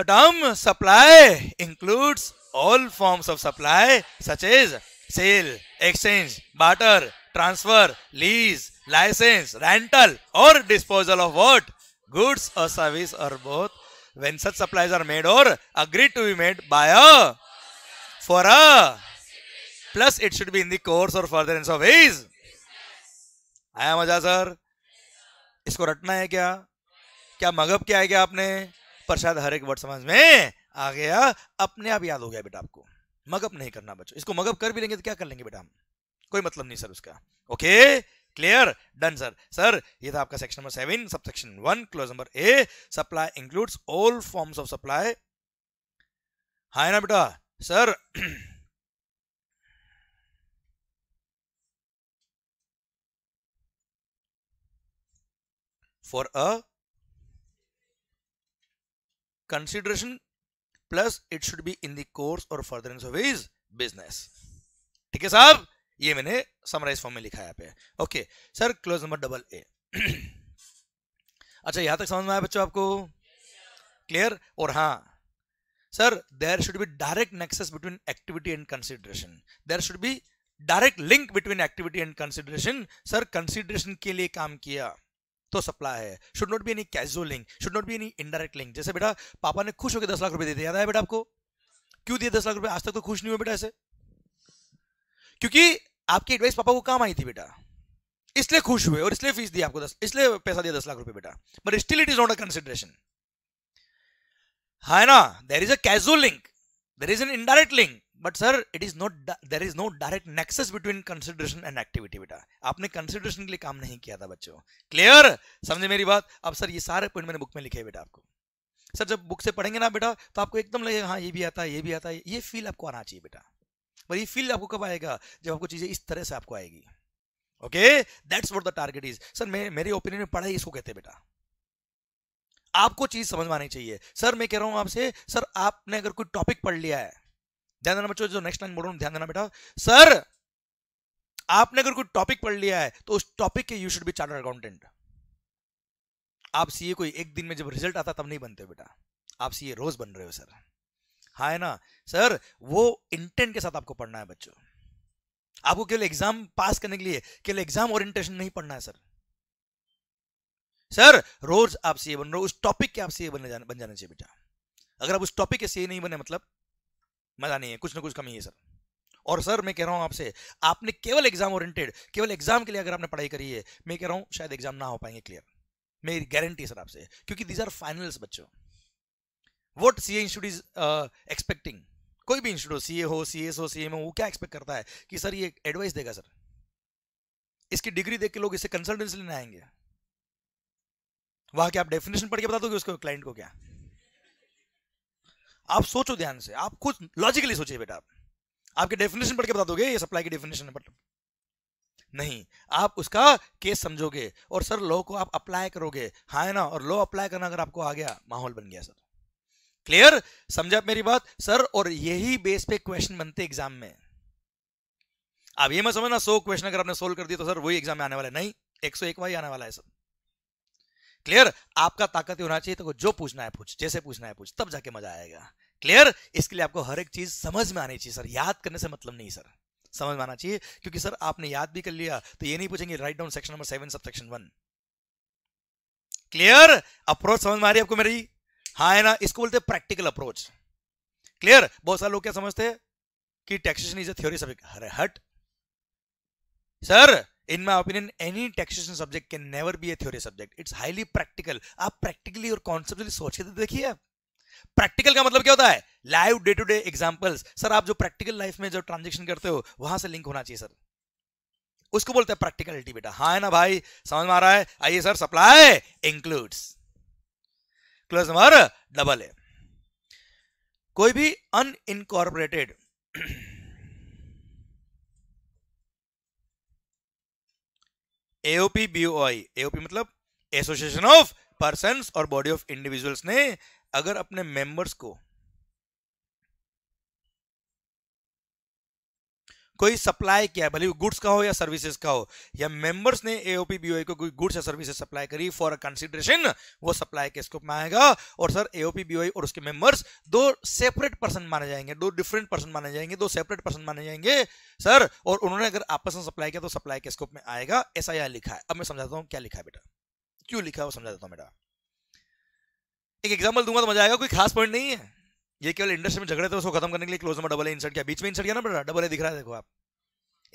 term supply includes all forms of supply such is sale exchange barter transfer lease licence rental और डिस्पोजल ऑफ वॉट गुड्स और service or both when such supplies are made और agree to be made by for a plus it should be in the course or furtherance of his आया मजा sir इसको रटना है क्या क्या मगब क्या है क्या आपने पर हर एक वर्ड समझ में आ गया अपने आप याद हो गया बेटा आपको मगब नहीं करना बच्चों इसको मगब कर भी लेंगे तो क्या कर लेंगे बेटा हम कोई मतलब नहीं सर उसका okay clear done sir sir ये था आपका section number seven sub section one clause number A supply includes all forms of supply हाँ ना बेटा sir for a consideration plus it should be in दर्स or further of is business ठीक है साहब ये मैंने समराइज फॉर्म में लिखा है पे okay sir clause number double A अच्छा यहां तक समझ में आया बच्चों आपको क्लियर और हाँ sir there should be direct nexus between activity and consideration there should be direct link between activity and consideration sir consideration के लिए काम किया तो सप्लाई है should not be any casual link should not be any indirect link जैसे बेटा पापा ने खुश होकर दस लाख रुपए दे दिया है बेटा आपको क्यों दिए दस लाख रुपए आज तक तो खुश नहीं हुए बेटा ऐसे क्योंकि आपकी एडवाइस पापा को काम आई थी बेटा इसलिए खुश हुए और इसलिए फीस दी आपको दस इसलिए पैसा दिया दस लाख रुपए बेटा but still it is not a consideration हाँ, है ना there is a casual link there is an indirect link but sir it is not there is no direct nexus between consideration and activity बेटा आपने consideration के लिए काम नहीं किया था बच्चों क्लियर समझे मेरी बात अब सर ये सारे पॉइंट मैंने बुक में लिखे बेटा आपको सर जब बुक से पढ़ेंगे ना बेटा तो आपको एकदम लगेगा हाँ ये भी आता है ये भी आता है ये फील आपको आना चाहिए बेटा पर ये फील आपको कब आएगा जब आपको चीजें इस तरह से आपको आएगी okay that's what the target is sir मेरे ओपिनियन में पढ़ाई इसको कहते हैं बेटा आपको चीज समझ में आनी चाहिए सर मैं कह रहा हूं आपसे सर आपने अगर कोई टॉपिक पढ़ लिया है ध्यान देना बच्चों जो नेक्स्ट लाइन बोल रहा हूं ध्यान देना बेटा सर आपने अगर कोई टॉपिक पढ़ लिया है तो उस टॉपिक के you should be chartered accountant आप सीए कोई एक दिन में जब रिजल्ट आता तब नहीं बनते बेटा आप सीए रोज बन रहे हो सर हाँ है ना सर वो इंटेंट के साथ आपको पढ़ना है बच्चों आपको केवल एग्जाम पास करने के लिए केवल एग्जाम ओरिएंटेशन नहीं पढ़ना है सर सर रोज आप सीए बन रहे हो उस टॉपिक के आप सीए बनने जाने बन जाना चाहिए बेटा अगर आप उस टॉपिक के सीए नहीं बने मतलब मजा नहीं है कुछ ना कुछ कमी है सर और सर मैं कह रहा हूं आपसे आपने केवल एग्जाम ओरिएंटेड केवल एग्जाम के लिए अगर आपने पढ़ाई करी है मैं कह रहा हूं शायद एग्जाम ना हो पाएंगे क्लियर मेरी गारंटी सर आपसे क्योंकि दीज आर फाइनल्स बच्चों what see institute is expecting कोई भी इंस्टीट्यूट सी ए हो सी एस हो सी एम हो वो क्या एक्सपेक्ट करता है कि सर ये एडवाइस देगा सर इसकी डिग्री देख के लोग इसे कंसल्टेंसी लेने आएंगे वहां के आप डेफिनेशन पढ़ के बता दोगे उसको क्लाइंट को क्या आप सोचो ध्यान से आप कुछ लॉजिकली सोचिए बेटा आप आपके डेफिनेशन पढ़ के बता दोगे ये सप्लाई की डेफिनेशन है नहीं आप उसका केस समझोगे और सर लॉ को आप अप्लाई करोगे हा है ना और लॉ अप्लाई करना अगर आपको आ गया माहौल बन गया सर क्लियर समझा मेरी बात सर और यही बेस पे क्वेश्चन बनते एग्जाम में आप ये मैं समझना सो क्वेश्चन अगर आपने सोल्व कर दिया तो सर वही एग्जाम में आने वाला है नहीं एक सौ एक वही आने वाला है सर क्लियर आपका ताकत होना चाहिए तो जो पूछना है पूछ जैसे पूछना है पूछ तब जाके मजा आएगा क्लियर इसके लिए आपको हर एक चीज समझ में आनी चाहिए सर याद करने से मतलब नहीं सर समझ में आना चाहिए क्योंकि सर आपने याद भी कर लिया तो ये नहीं पूछेंगे write down section number seven sub section one clear approach समझ में आ रही है आपको मेरी हाँ है ना इसको बोलते प्रैक्टिकल अप्रोच क्लियर बहुत सारे लोग क्या समझते हैं कि taxation is a theory subject अरे हट sir in my opinion any taxation subject can never be a theory subject it's highly practical आप प्रैक्टिकली और सोच के तो देखिए आप प्रैक्टिकल का मतलब क्या होता है live day to day examples sir आप जो प्रैक्टिकल लाइफ में जो ट्रांजेक्शन करते हो वहां से लिंक होना चाहिए सर उसको बोलते हैं प्रैक्टिकलिटी बेटा हाँ है ना भाई समझ में आ रहा है आइए sir supply includes clause number double है कोई भी unincorporated AOP BOI AOP मतलब association of person or body of individuals ने अगर अपने मेंबर्स को कोई सप्लाई किया है भले गुड्स का हो या सर्विसेज का हो या मेंबर्स ने एओपी बीओआई को कोई गुड्स या सर्विसेज सप्लाई करी फॉर अ कंसिडरेशन वो सप्लाई के स्कोप में आएगा और सर एओपी बीओआई और उसके मेंबर्स दो सेपरेट पर्सन माने जाएंगे दो डिफरेंट पर्सन माने जाएंगे दो सेपरेट पर्सन माने जाएंगे सर और उन्होंने अगर आपस में सप्लाई किया तो सप्लाई के स्कोप में आएगा ऐसा यह लिखा है अब मैं समझाता हूँ क्या लिखा है बेटा क्यों लिखा है वो समझा देता हूँ बेटा एक एग्जाम्पल दूंगा तो मजा आएगा कोई खास पॉइंट नहीं है ये केवल इंडस्ट्री में झगड़े थे उसको खत्म करने के लिए क्लोज में डबल ए इंसर्ट किया बीच में इंसर्ट किया ना बेटा डबल ए दिख रहा है देखो आप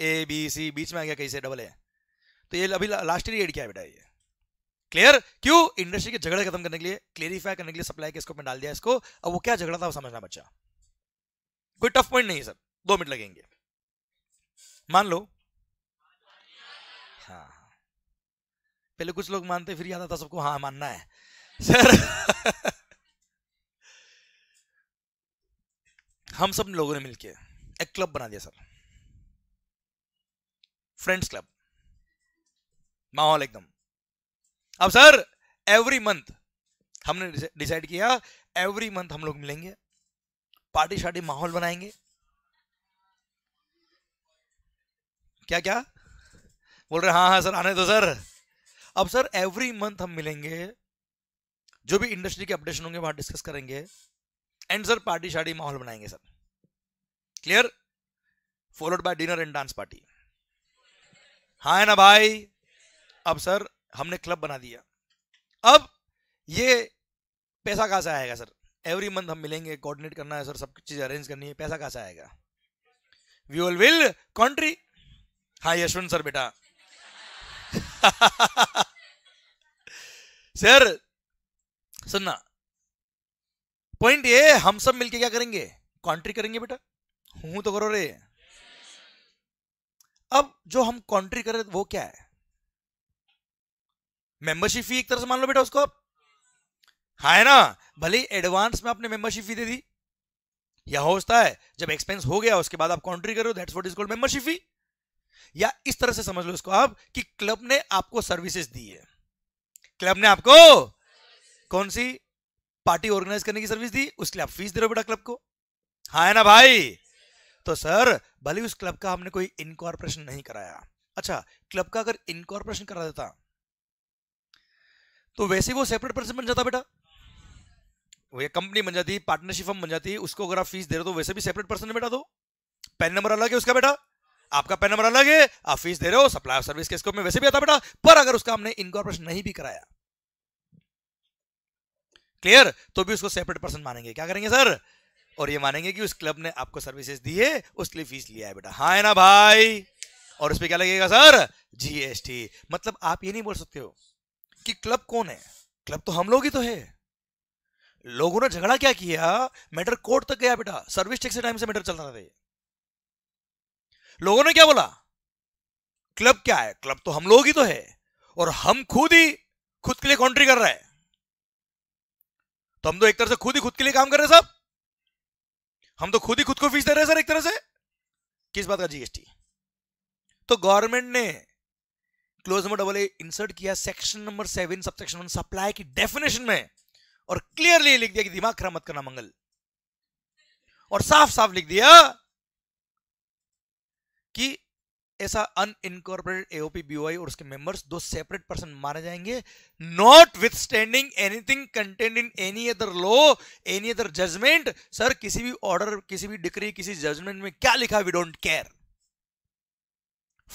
ए बी सी बीच में आ गया कैसे डबल ए तो ये अभी लास्ट ईयर एड किया बेटा ये क्लियर क्यों इंडस्ट्री के झगड़े खत्म करने के लिए क्लियरिफाई करने के लिए सप्लाई के स्कोप डाल दिया इसको अब वो क्या झगड़ा था वो समझना बच्चा कोई टफ पॉइंट नहीं है सर दो मिनट लगेंगे मान लो हाँ, हाँ पहले कुछ लोग मानते फिर याद आता सबको हाँ मानना है सर हम सब लोगों ने मिलके एक क्लब बना दिया सर फ्रेंड्स क्लब माहौल एकदम अब सर एवरी मंथ हमने डिसाइड किया एवरी मंथ हम लोग मिलेंगे पार्टी शार्टी माहौल बनाएंगे क्या क्या बोल रहे हाँ हाँ सर आने दो सर अब सर एवरी मंथ हम मिलेंगे जो भी इंडस्ट्री के अपडेशन होंगे वहां डिस्कस करेंगे एंड सर पार्टी शाड़ी माहौल बनाएंगे sir clear followed by dinner and dance party हा है ना भाई अब सर हमने क्लब बना दिया अब ये पैसा कहाँ से आएगा सर एवरी मंथ हम मिलेंगे कोऑर्डिनेट करना है सर सब चीज़ अरेंज करनी है पैसा कहाँ से आएगा वी ऑल विल कंट्री हाँ यशवंत सर बेटा सर सुनना पॉइंट ये हम सब मिलके क्या करेंगे कॉन्ट्री करेंगे बेटा हूं तो करो रे अब जो हम कॉन्ट्री करें वो क्या है मेंबरशिप फी एक तरह से मान लो बेटा उसको आप हाँ है ना भले एडवांस में आपने मेंबरशिप फी दे दी या हो होता है जब एक्सपेंस हो गया उसके बाद आप कॉन्ट्री करो that's what is called membership fee या इस तरह से समझ लो इसको आप कि क्लब ने आपको सर्विसेज दी है क्लब ने आपको कौन सी पार्टी ऑर्गेनाइज करने की सर्विस दी उसके लिए आप फीस दे रहे हो बेटा क्लब को हाँ है ना भाई तो सर भले उस क्लब का हमने कोई इनकॉर्पोरेशन नहीं कराया अच्छा क्लब का अगर इनकॉर्पोरेशन करा देता तो वैसे वो सेपरेट पर्सन बन जाता बेटा वो कंपनी बन जाती पार्टनरशिप फर्म बन जाती उसको अगर आप फीस दे रहे हो तो वैसे भी सेपरेट पर्सन है बेटा तो पेन नंबर अलग है उसका बेटा आपका पेन नंबर अलग है आप फीस दे रहे हो सप्लाई ऑफ सर्विस के स्कोप में वैसे भी आता बेटा पर अगर उसका हमने इनकॉर्पोरेशन नहीं भी कराया क्लियर तो भी उसको सेपरेट पर्सन मानेंगे क्या करेंगे सर और ये मानेंगे कि उस क्लब ने आपको सर्विसेज दी है उसके लिए फीस लिया है बेटा हाँ है ना भाई और उस पर क्या लगेगा सर जीएसटी मतलब आप ये नहीं बोल सकते हो कि क्लब कौन है क्लब तो हम लोग ही तो है लोगों ने झगड़ा क्या किया मैटर कोर्ट तक गया बेटा सर्विस टैक्स टाइम से मैटर चलता था लोगों ने क्या बोला क्लब क्या है क्लब तो हम लोग ही तो है और हम खुद ही खुद के लिए कॉन्ट्री कर रहे हैं तो हम तो एक तरह से खुद ही खुद के लिए काम कर रहे हैं सब हम तो खुद ही खुद को फीस दे रहे हैं सर एक तरह से किस बात का जीएसटी तो गवर्नमेंट ने clause number double A insert किया section number seven sub section supply की डेफिनेशन में और क्लियरली लिख दिया कि दिमाग खराब मत करना मंगल और साफ साफ लिख दिया कि ऐसा अन इनकॉर्पोरेटेड एओपी बीओआई और उसके मेंबर्स दो सेपरेट पर्सन माने जाएंगे notwithstanding anything content in any other law any other judgement sir किसी भी ऑर्डर किसी भी डिक्री किसी जजमेंट में क्या लिखा we don't care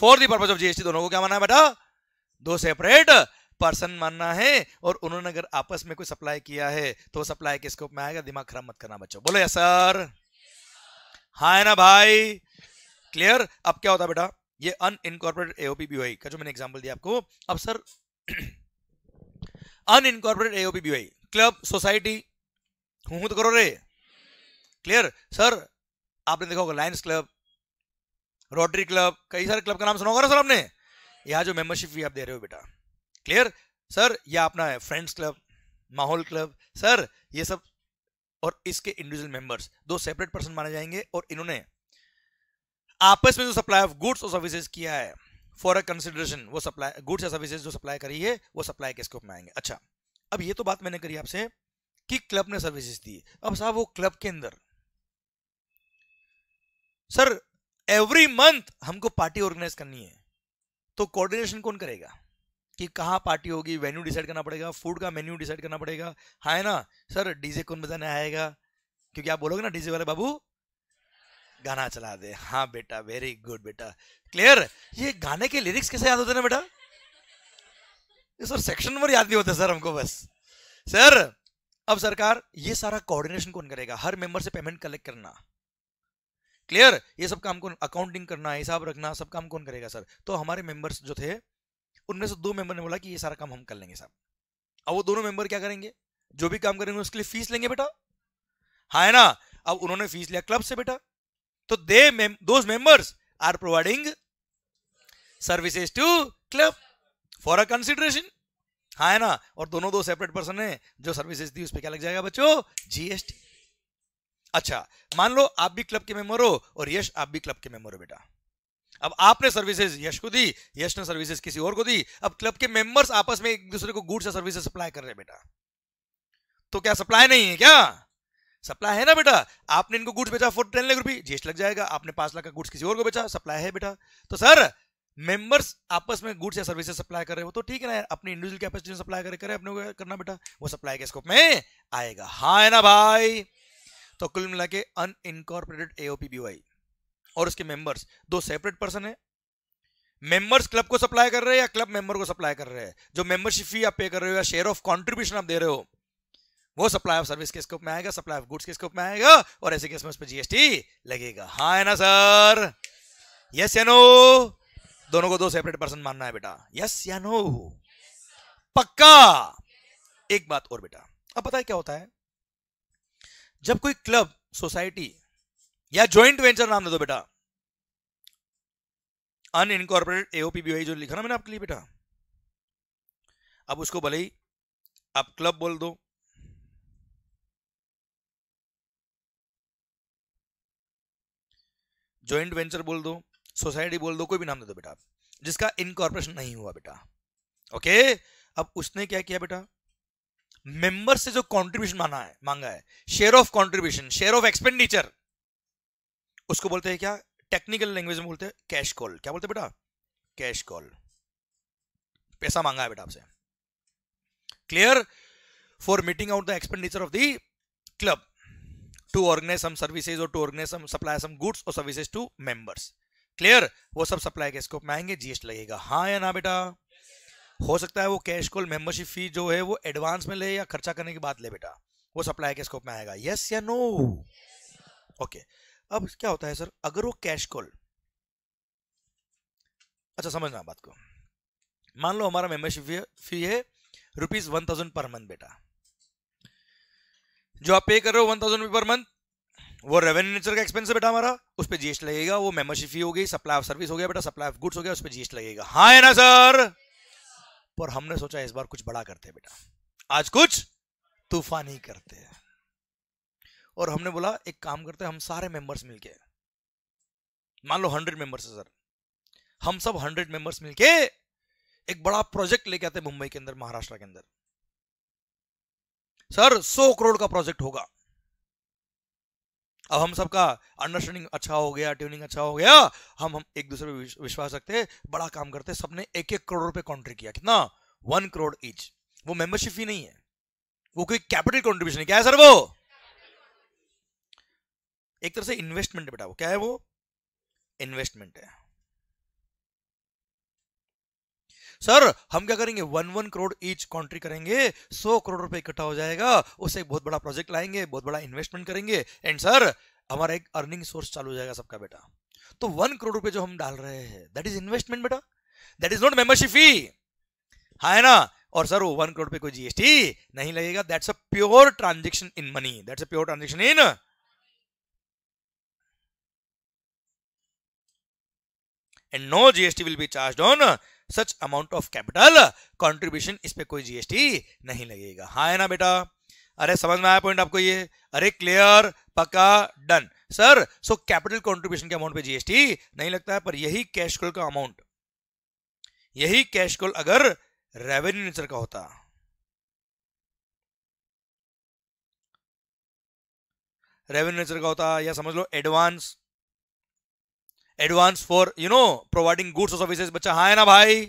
for the purpose of GST दोनों को क्या माना है बेटा दो सेपरेट पर्सन मानना है और उन्होंने अगर आपस में कोई सप्लाई किया है तो सप्लाई के स्कोप में आएगा दिमाग खराब मत करना बच्चों बोलो या सर हाँ है ना भाई क्लियर अब क्या होता बेटा ये अन इनकॉर्पोरेट एओपी बीओआई का जो मैंने एग्जाम्पल दिया आपको अब sir unincorporated AOP BOI club society हूं तो करो रे क्लियर सर आपने देखा होगा लायंस क्लब रोटरी क्लब कई सारे क्लब का नाम सुना होगा ना सर आपने यहाँ जो मेंबरशिप भी आप दे रहे हो बेटा क्लियर सर यह अपना है फ्रेंड्स क्लब माहौल क्लब सर ये सब और इसके इंडिविजुअल मेंबर्स दो सेपरेट पर्सन माने जाएंगे और इन्होंने आपस में जो सप्लाई ऑफ गुड्स और सर्विसेज किया है फॉर अ कंसिडरेशन वो सप्लाई गुड्स या सर्विसेज जो सप्लाई करी है वो सप्लाई के स्कोप में आएंगे अच्छा अब ये तो बात मैंने करी आपसे कि क्लब ने सर्विसेज दी अब साहब वो क्लब के अंदर सर एवरी मंथ हमको पार्टी ऑर्गेनाइज करनी है तो कोऑर्डिनेशन कौन करेगा कि कहाँ पार्टी होगी वेन्यू डिसाइड करना पड़ेगा फूड का मेन्यू डिसाइड करना पड़ेगा हाँ है ना सर डीजे कौन बजाने आएगा क्योंकि आप बोलोगे ना डीजे वाले बाबू गाना चला दे हाँ बेटा वेरी गुड बेटा क्लियर ये गाने के लिरिक्स कैसे याद होते ना बेटा ये सर सेक्शन नंबर याद नहीं होते सर हमको बस सर अब सरकार ये सारा कोऑर्डिनेशन कौन करेगा हर मेंबर से पेमेंट कलेक्ट करना क्लियर ये सब काम कौन अकाउंटिंग करना हिसाब रखना सब काम कौन करेगा सर तो हमारे मेंबर्स जो थे उनमें से दो मेंबर ने बोला कि ये सारा काम हम कर लेंगे साहब अब वो दोनों मेंबर क्या करेंगे जो भी काम करेंगे उसके लिए फीस लेंगे बेटा हाँ है ना अब उन्होंने फीस लिया क्लब से बेटा तो दे mem those members are providing services to club for a consideration हाँ, है ना और दोनों दो सेपरेट पर्सन है जो सर्विसेज दी उस पर क्या लग जाएगा बच्चों जीएसटी अच्छा मान लो आप भी क्लब के मेंबर हो और यश आप भी क्लब के मेंबर हो बेटा अब आपने सर्विसेज यश को दी यश ने सर्विसेज किसी और को दी अब क्लब के मेंबर्स आपस में एक दूसरे को गुड्स या सर्विसेज सप्लाई कर रहे हैं बेटा तो क्या सप्लाई नहीं है क्या सप्लाई है ना बेटा आपने इनको गुड्स बेचा फोर टेन लाख रुपए जीएसटी लग जाएगा आपने पांच लाख का गुड्स किसी और को बेचा सप्लाई है बेटा तो सर मेंबर्स आपस में गुड्स या सर्विसेज सप्लाई कर रहे हो तो ठीक है ना अपनी इंडिविजुअल कैपेसिटी में सप्लाई करे करे अपने करना बेटा वो सप्लाई के स्कोप में आएगा हाँ है ना भाई तो कुल मिला के अनइनकॉर्पोरेटेड एओपी बीवाई और उसके मेंबर्स दो सेपरेट पर्सन है मेंबर्स क्लब को सप्लाई कर रहे हैं या क्लब मेंबर को सप्लाई कर रहे हैं जो मेंबरशिप फी आप पे कर रहे हो या शेयर ऑफ कंट्रीब्यूशन आप दे रहे हो वो सप्लाई ऑफ सर्विस के स्कोप में आएगा सप्लाई ऑफ गुड्स के स्कोप में आएगा और ऐसे केस में उस पर जीएसटी लगेगा हा है ना सर यस या नो दोनों को दो सेपरेट पर्सन मानना है बेटा यस या नो पक्का एक बात और बेटा अब पता है क्या होता है जब कोई क्लब सोसाइटी या ज्वाइंट वेंचर नाम दे दो बेटा अन इनकॉर्पोरेट एओपीबीआई जो लिखा ना मैंने आपके लिए बेटा अब उसको भले ही आप क्लब बोल दो ज्वाइंट वेंचर बोल दो सोसाइटी बोल दो कोई भी नाम दे दो बेटा जिसका इनकॉर्पोरेशन नहीं हुआ बेटा ओके अब उसने क्या किया बेटा मेंबर से जो कंट्रीब्यूशन माना है मांगा है share of contribution share of expenditure उसको बोलते हैं क्या टेक्निकल लैंग्वेज में बोलते हैं कैश कॉल क्या बोलते बेटा कैश कॉल पैसा मांगा है बेटा आपसे clear for meeting out the expenditure of the club to organise some services or to organise some supply some goods और सर्विसेज टू मेंबर्स क्लियर वो सब सप्लाई के स्कोप में आएंगे जीएसटी लगेगा हाँ या ना बेटा हो सकता है वो कैश कॉल मेंबरशिप फी जो है वो एडवांस में ले या खर्चा करने की बात ले बेटा वो सप्लाई के स्कोप में आएगा यस या नो ओके अब क्या होता है सर अगर वो कैश कॉल अच्छा समझना बात को मान लो हमारा मेंबरशिप फी है rupees one thousand per month बेटा जो आप पे कर रहे हो वन थाउजेंड पर मंथ वो रेवेन्यू नेचर का एक्सपेंस बेटा हमारा उस पर जीएसटी लगेगा वो मेंबरशिप फी हो गई सप्लाई ऑफ सर्विस हो गया बेटा सप्लाई ऑफ गुड्स हो गया उस पर जीएसटी लगेगा हाँ है ना सर पर हमने सोचा इस बार कुछ बड़ा करते हैं बेटा आज कुछ तूफानी करते हैं और हमने बोला एक काम करते हैं हम सारे मेंबर्स मिलके मान लो हंड्रेड मेंबर्स है सर हम सब हंड्रेड मेंबर्स मिलके एक बड़ा प्रोजेक्ट लेके आते मुंबई के अंदर महाराष्ट्र के अंदर सर सौ करोड़ का प्रोजेक्ट होगा अब हम सबका अंडरस्टैंडिंग अच्छा हो गया ट्यूनिंग अच्छा हो गया हम हम एक दूसरे पे विश्वास रखते बड़ा काम करते सबने एक एक करोड़ रुपए कॉन्ट्री किया कितना वन करोड़ ईच वो मेंबरशिप फी नहीं है वो कोई कैपिटल कॉन्ट्रीब्यूशन है क्या है सर वो एक तरह से इन्वेस्टमेंट है बेटा वो क्या है वो इन्वेस्टमेंट है सर हम क्या करेंगे one one crore each contri करेंगे सौ करोड़ रुपए इकट्ठा हो जाएगा उससे एक बहुत बड़ा प्रोजेक्ट लाएंगे बहुत बड़ा इन्वेस्टमेंट करेंगे एंड सर हमारा एक अर्निंग सोर्स चालू हो जाएगा सबका बेटा तो वन करोड़ रुपए जो हम डाल रहे हैं दैट इज इन्वेस्टमेंट बेटा that is not membership fee हा है ना और सर वो वन करोड़ रुपए कोई जीएसटी नहीं लगेगा that's a pure transaction in money that's a pure transaction in and no GST will be charge on such amount of capital contribution इस पर कोई जीएसटी नहीं लगेगा हाँ है ना बेटा अरे समझ में आया पॉइंट आपको ये अरे क्लियर पक्का done sir so capital contribution के अमाउंट पे जीएसटी नहीं लगता है पर यही कैश कॉल का अमाउंट यही कैश कॉल अगर रेवेन्यू नेचर का होता रेवेन्यू नेचर का होता या समझ लो advance advance for you know providing goods और सर्विसेज बच्चा हाँ है ना भाई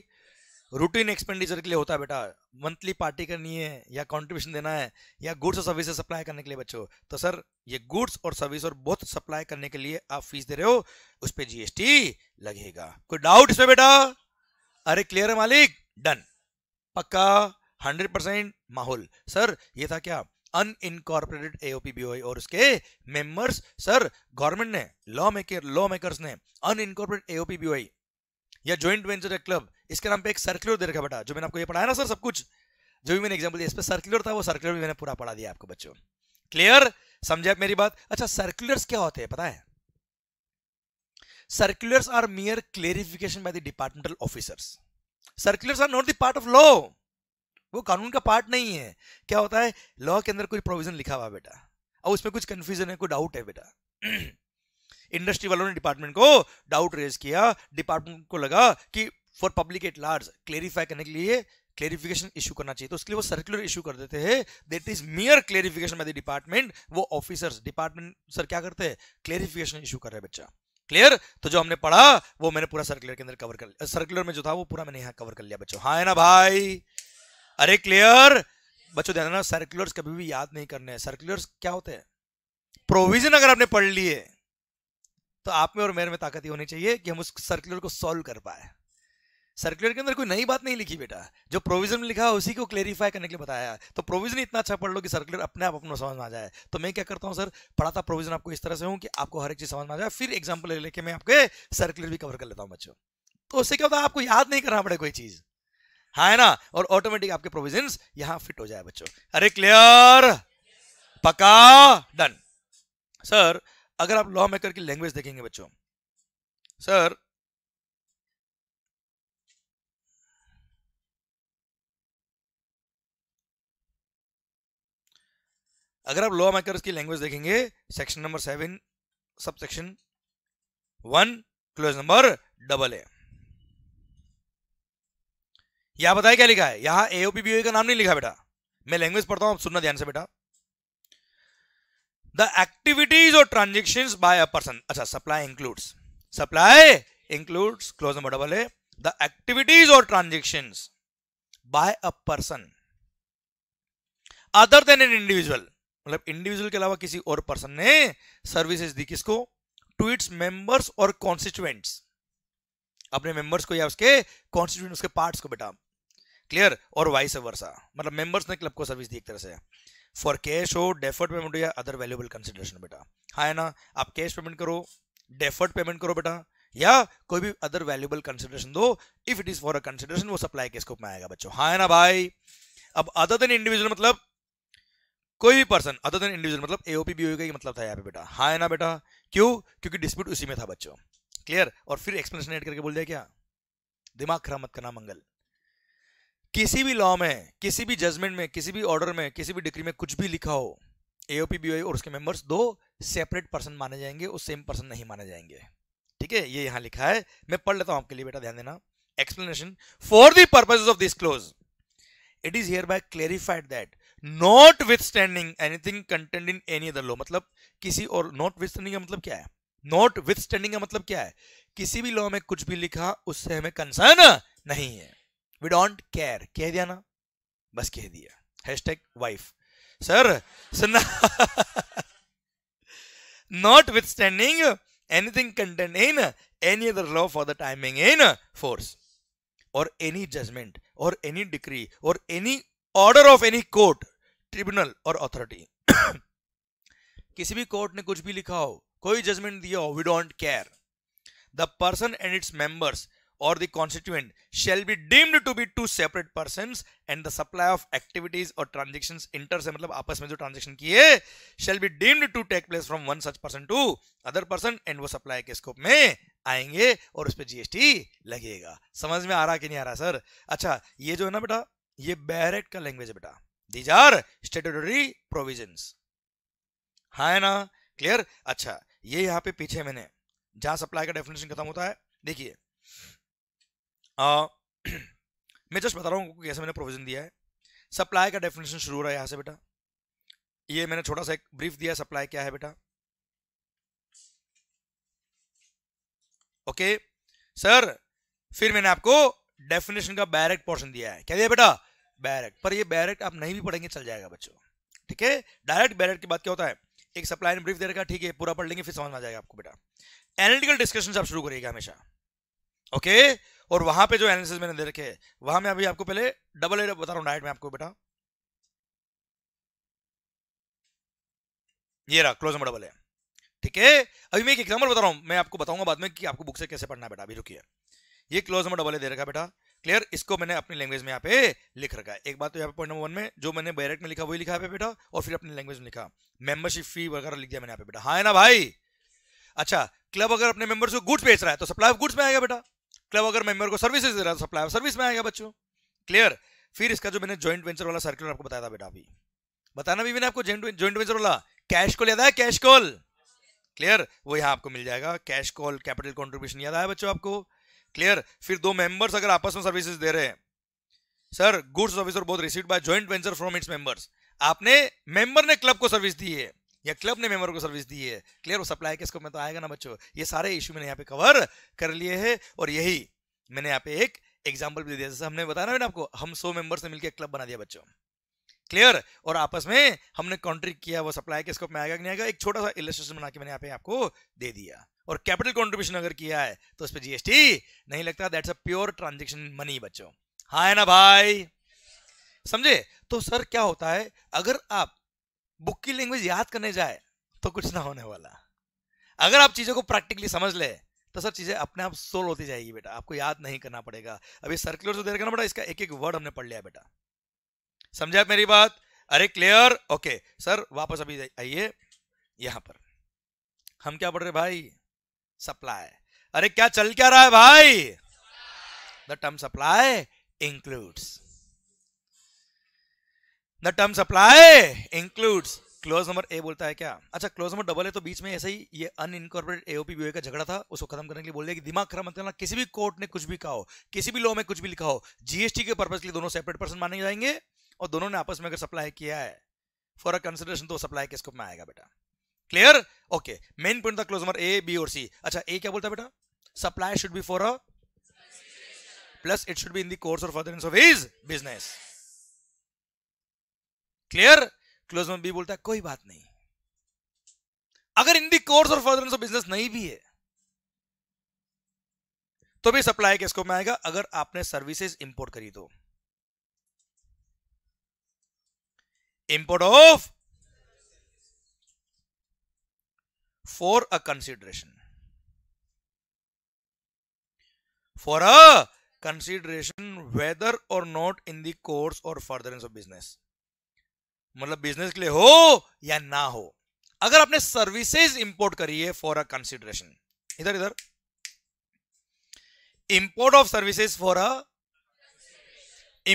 रूटीन एक्सपेंडिचर के लिए होता है बेटा मंथली पार्टी करनी है या कंट्रीब्यूशन देना है या गुड्स और सर्विसेज सप्लाई करने के लिए बच्चों तो सर ये गुड्स और सर्विस और बहुत सप्लाई करने के लिए आप फीस दे रहे हो उस पर जीएसटी लगेगा कोई डाउट इसमें बेटा अरे क्लियर है मालिक डन पक्का हंड्रेड परसेंट माहौल सर ये था क्या अनइनकॉर्पोरेटेड एओपीबीओई और उसके मेंबर्स सर गवर्नमेंट ने लॉ मेकर लॉ मेकर्स ने अनइनकॉर्पोरेटेड एओपीबीओई या ज्वाइंट वेंचर क्लब इसके नाम पे एक सर्कुलर दे रखा बेटा जो मैंने आपको ये पढ़ाया ना सर सब कुछ जो भी मैंने एग्जांपल दिया इस पे सर्कुलर था वो सर्कुलर भी मैंने पूरा पढ़ा दिया आपको बच्चों क्लियर समझे आप मेरी बात अच्छा सर्कुलर्स क्या होते हैं पता है circulars are mere clarification by the departmental officers circulars are not the part of law वो कानून का पार्ट नहीं है क्या होता है लॉ के अंदर कोई प्रोविजन लिखा हुआ बेटा और उसमें कुछ कंफ्यूजन है कोई डाउट है बेटा इंडस्ट्री वालों ने डिपार्टमेंट को डाउट रेज किया डिपार्टमेंट को लगा कि for public at large clarify करने के लिए क्लेरिफिकेशन इशू करना चाहिए तो उसके लिए वो सर्कुलर इशू कर देते हैं that is mere clarification by the department वो ऑफिसर्स डिपार्टमेंट सर क्या करते हैं क्लेरिफिकेशन इशू कर रहे हैं बच्चा क्लियर तो जो हमने पढ़ा वो मैंने पूरा सर्कुलर के अंदर कवर कर लिया सर्कुलर में जो था वो पूरा मैंने यहाँ कवर कर लिया बच्चों हाँ है ना भाई अरे क्लियर बच्चों ध्यान देना सर्कुलर्स कभी भी याद नहीं करने हैं सर्कुलर्स क्या होते हैं प्रोविजन अगर आपने पढ़ लिए तो आप में और मेरे में ताकत होनी चाहिए कि हम उस सर्कुलर को सॉल्व कर पाए सर्कुलर के अंदर कोई नई बात नहीं लिखी बेटा जो प्रोविजन में लिखा है उसी को क्लेरिफाई करने के लिए बताया तो प्रोविजन इतना अच्छा पढ़ लो कि सर्कुलर अपने आप अपना समझ में आ जाए तो मैं क्या करता हूँ सर पढ़ाता प्रोविजन आपको इस तरह से हूँ कि आपको हर एक चीज समझ में आ जाए फिर एग्जाम्पल ले लेके मैं आपके सर्कुलर भी कवर कर लेता हूँ बच्चों तो उससे क्या होता है आपको याद नहीं करना पड़े कोई चीज़ हाँ है ना और ऑटोमेटिक आपके प्रोविजन यहां फिट हो जाए बच्चों अरे क्लियर पका डन सर अगर आप लॉ मेकर की लैंग्वेज देखेंगे बच्चों सर अगर आप लॉ मेकर की लैंग्वेज देखेंगे section number seven sub section one clause number double A यहां बताए क्या लिखा है यहां एओपी e का नाम नहीं लिखा बेटा मैं लैंग्वेज पढ़ता हूं सुनना ध्यान से बेटा the activities or transaction by a person अच्छा supply includes supply includes clause number double है the activities or transaction by a person other than an individual मतलब इंडिविजुअल के अलावा किसी और पर्सन ने सर्विसेज दी किसको to its members or constituents अपने मेंबर्स को या उसके कॉन्स्टिट्यूएंट उसके पार्ट्स को बेटा क्लियर और वाइस वर्सा मतलब मेंबर्स ने क्लब को सर्विस दी एक तरह से फॉर कैश हो डेफर्ड पेमेंट हो या अदर वैल्यूबल कंसिडरेशन बेटा हाँ है ना आप कैश पेमेंट करो डेफर्ड पेमेंट करो बेटा या कोई भी अदर वैल्यूबल कंसिडरेशन दो if it is for a consideration वो सप्लाई के स्कोप में आएगा बच्चों हाँ है ना भाई अब अदर देन इंडिविजुअल मतलब कोई भी पर्सन अदर देन इंडिविजुअल मतलब एओपी बीओपी का मतलब था यहाँ पे बेटा हाँ है ना बेटा क्यों क्योंकि डिस्प्यूट उसी में था बच्चों क्लियर और फिर एक्सप्लेनेशन एड करके बोल दिया क्या दिमाग खराब मत करना मंगल किसी भी लॉ में किसी भी जजमेंट में किसी भी ऑर्डर में किसी भी डिग्री में कुछ भी लिखा हो एओपी बीओई और उसके मेंबर्स दो सेपरेट पर्सन माने जाएंगे और सेम पर्सन नहीं माने जाएंगे ठीक है ये यहां लिखा है मैं पढ़ लेता हूं आपके लिए बेटा ध्यान देना explanation for the purpose of this clause it is hereby clarified that notwithstanding anything content in any other law मतलब किसी और नॉट विथ स्टैंडिंग का मतलब क्या है नॉट विथ स्टैंडिंग का मतलब क्या है किसी भी लॉ में कुछ भी लिखा उससे हमें कंसर्न नहीं है वी डोंट केयर कह दिया ना बस कह दिया hashtag wife sir notwithstanding anything content in any other law for the timing in force or any judgement or any decree or any order of any court tribunal or authority किसी भी court ने कुछ भी लिखा हो कोई judgement दिया हो we don't care the person and its members or the constituent shall be deemed to be two separate persons and the supply of activities or transactions inter se matlab aapas mein jo transaction ki hai shall be deemed to take place from one such person to other person and wo supply ke scope mein aayenge aur us pe gst lagega samajh mein aa raha ki nahi aa raha sir acha ye jo hai na beta ye barrett ka language hai beta these are statutory provisions हाँ है ना clear अच्छा ये यहाँ पे पीछे मैंने जहां सप्लाई का डेफिनेशन खत्म होता है देखिए आ, मैं जस्ट बता रहा हूँ कैसे मैंने प्रोविजन दिया है सप्लाई का डेफिनेशन शुरू हो रहा है यहाँ से बेटा ये मैंने छोटा सा एक ब्रीफ दिया सप्लाई क्या है बेटा ओके सर फिर मैंने आपको डेफिनेशन का बैरेक्ट पोर्शन दिया है क्या दिया बेटा बैरेक्ट पर ये बैरेक्ट आप नहीं भी पढ़ेंगे चल जाएगा बच्चों ठीक है डायरेक्ट बैरेक्ट की बात क्या होता है एक सप्लाई ने ब्रीफ दे रखा ठीक है पूरा पढ़ लेंगे फिर समझ में आ जाएगा आपको बेटा एनालिटिकल डिस्कशन आप शुरू करिएगा हमेशा ओके और वहां पे जो एनालिसिस मैंने दे रखे है वहां मैं अभी आपको पहले डबल ए बता रहा हूं डाइट में आपको बेटा ये रहा क्लोज नंबर डबल है ठीक है अभी मैं एक एग्जाम्पल बता रहा हूं मैं आपको बताऊंगा बाद में कि आपको बुक से कैसे पढ़ना है बेटा अभी रुकिए ये क्लोज नंबर डबल है दे रखा बेटा क्लियर इसको मैंने अपनी लैंग्वेज में यहाँ पे लिख रखा है एक बात तो यहाँ पे पॉइंट नंबर वन में जो मैंने बैरेक्ट में लिखा वही लिखा है बेटा और फिर अपनी लैंग्वेज में लिखा मेंबरशिप फी वगैरह लिख दिया मैंने यहाँ पे बेटा हाँ है ना भाई अच्छा क्लब अगर अपने मेंबर्स को गुड्स बेच रहा है तो सप्लाई ऑफ गुड्स में आएगा बेटा क्लब अगर मेंबर को सर्विसेज दे रहा है सप्लायर सर्विस में आएगा बच्चों क्लियर फिर इसका जो मैंने ज्वाइंट वेंचर वाला सर्कुलर आपको बताया था बेटा अभी बताना भी मैंने आपको ज्वाइंट वेंचर वाला कैश कॉल याद है कैश कॉल क्लियर वो यहाँ आपको मिल जाएगा कैश कॉल कैपिटल कॉन्ट्रीब्यूशन याद आया बच्चों आपको क्लियर फिर दो मेंबर्स अगर आपस में सर्विसेज दे रहे हैं sir goods officer both received by joint venture from its members आपने मेंबर ने क्लब को सर्विस दी है या क्लब ने मेंबर को सर्विस दी है क्लियर वो सप्लाई किसको में तो आएगा ना बच्चों ये सारे इश्यू मैंने यहाँ पे कवर कर लिए हैं और यही मैंने यहाँ पे एक एग्जाम्पल भी दिया जैसे हमने बताया ना आपको हम सौ मेंबर्स ने मिलकर क्लब बना दिया बच्चों क्लियर और आपस में हमने कॉन्ट्रीक्ट किया वो सप्लाई किसको में आएगा कि नहीं आएगा एक छोटा सा इलेस्ट्रेशन बना के मैंने यहाँ पे आपको दे दिया और कैपिटल कॉन्ट्रीब्यूशन अगर किया है तो उस पर जीएसटी नहीं लगता that's a pure transaction money बच्चों हाँ है ना भाई समझे तो सर क्या होता है अगर आप बुक की लैंग्वेज याद करने जाए तो कुछ ना होने वाला अगर आप चीज़ों को प्रैक्टिकली समझ ले तो सर चीज़ें अपने आप सोल होती जाएगी बेटा आपको याद नहीं करना पड़ेगा अभी सर्कुलर जो देर करना पड़ा इसका एक एक वर्ड हमने पढ़ लिया बेटा समझा मेरी बात अरे क्लियर ओके सर वापस अभी आइए यहां पर हम क्या पढ़ रहे भाई सप्लाई अरे क्या चल क्या रहा है भाई the term supply includes the term supply includes clause number A बोलता है क्या अच्छा क्लोज नंबर डबल है तो बीच में ऐसे ही ये अनइनकॉर्पोरेट एओपी का झगड़ा था उसको खत्म करने के लिए बोल दिया कि दिमाग खराब मत करना किसी भी कोर्ट ने कुछ भी कहा हो किसी भी लॉ में कुछ भी लिखा हो जीएसटी के पर्पज के लिए दोनों सेपरेट पर्सन माने जाएंगे और दोनों ने आपस में अगर सप्लाई किया है फॉर अ कंसिडरेशन तो सप्लाई के स्कोप में आएगा बेटा क्लियर ओके मेन पॉइंट था क्लोज नंबर ए बी और सी अच्छा ए क्या बोलता है बेटा supply should be for a plus it should be in the course or for of his business clear clause में बी बोलता है कोई बात नहीं अगर in the course or furtherance of business नहीं भी है तो भी सप्लाई के स्कोप में आएगा अगर आपने सर्विसेज इंपोर्ट करी तो import of for a consideration for a consideration whether or not in the course or furtherance of business मतलब बिजनेस के लिए हो या ना हो अगर आपने सर्विसेज इंपोर्ट करी है फॉर अ कंसिडरेशन इधर इधर import of services for a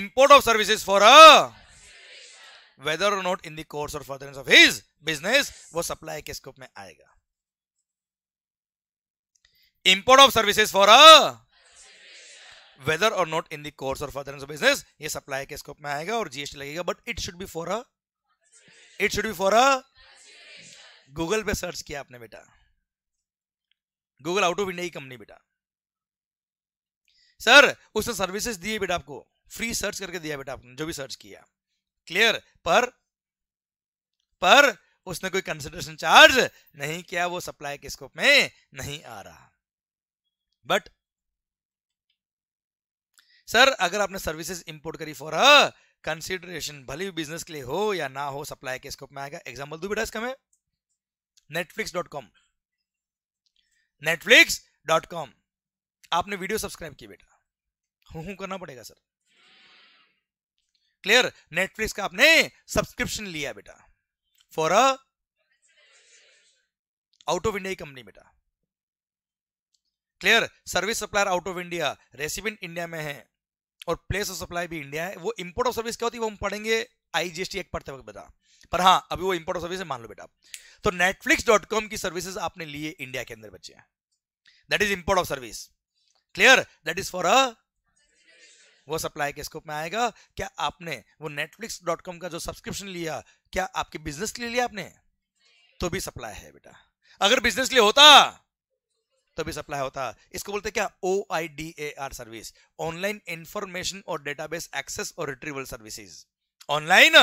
import of services for a whether not in दर्स or further of his business वो सप्लाई के स्कोप में आएगा import of services for a whether or not in दोर्स or further of business ये supply के scope में आएगा और जीएसटी लगेगा but it should be for a it should be for a Google पे सर्च किया आपने बेटा गूगल आउट ऑफ इंडिया की कंपनी बेटा सर उसने सर्विसेज दिए बेटा आपको फ्री सर्च करके दिया बेटा आपने जो भी सर्च किया क्लियर पर पर उसने कोई कंसिडरेशन चार्ज नहीं किया वो सप्लाई के स्कोप में नहीं आ रहा बट सर अगर आपने सर्विसेज इंपोर्ट करी फॉर कंसिडरेशन भले ही बिजनेस के लिए हो या ना हो सप्लाई के स्कोप में आएगा एग्जाम्पल दू बेटा इसका मैं Netflix dot com Netflix dot com आपने वीडियो सब्सक्राइब की बेटा हूं हूं करना पड़ेगा सर क्लियर नेटफ्लिक्स का आपने सब्सक्रिप्शन लिया बेटा for a out of India की कंपनी बेटा clear service supplier out of India resident India में है और प्लेस ऑफ सप्लाई भी इंडिया है वो इंपोर्ट ऑफ सर्विस क्या होती है वो हम पढ़ेंगे आईजीएसटी एक्ट पढ़ते वक्त बता पर हाँ अभी वो इंपोर्ट ऑफ सर्विस मान लो बेटा तो नेटफ्लिक्स डॉट कॉम की सर्विसेज आपने लिए इंडिया के अंदर बच्चे that is import of service clear that is for a वो सप्लाई के स्कोप में आएगा क्या आपने वो नेटफ्लिक्स डॉट कॉम का जो सब्सक्रिप्शन लिया क्या आपके बिजनेस के लिए लिया आपने तो भी सप्लाई है बेटा अगर बिजनेस के लिए होता तभी सप्लाई होता है इसको बोलते क्या O I D A R service online information or database access or retrieval services online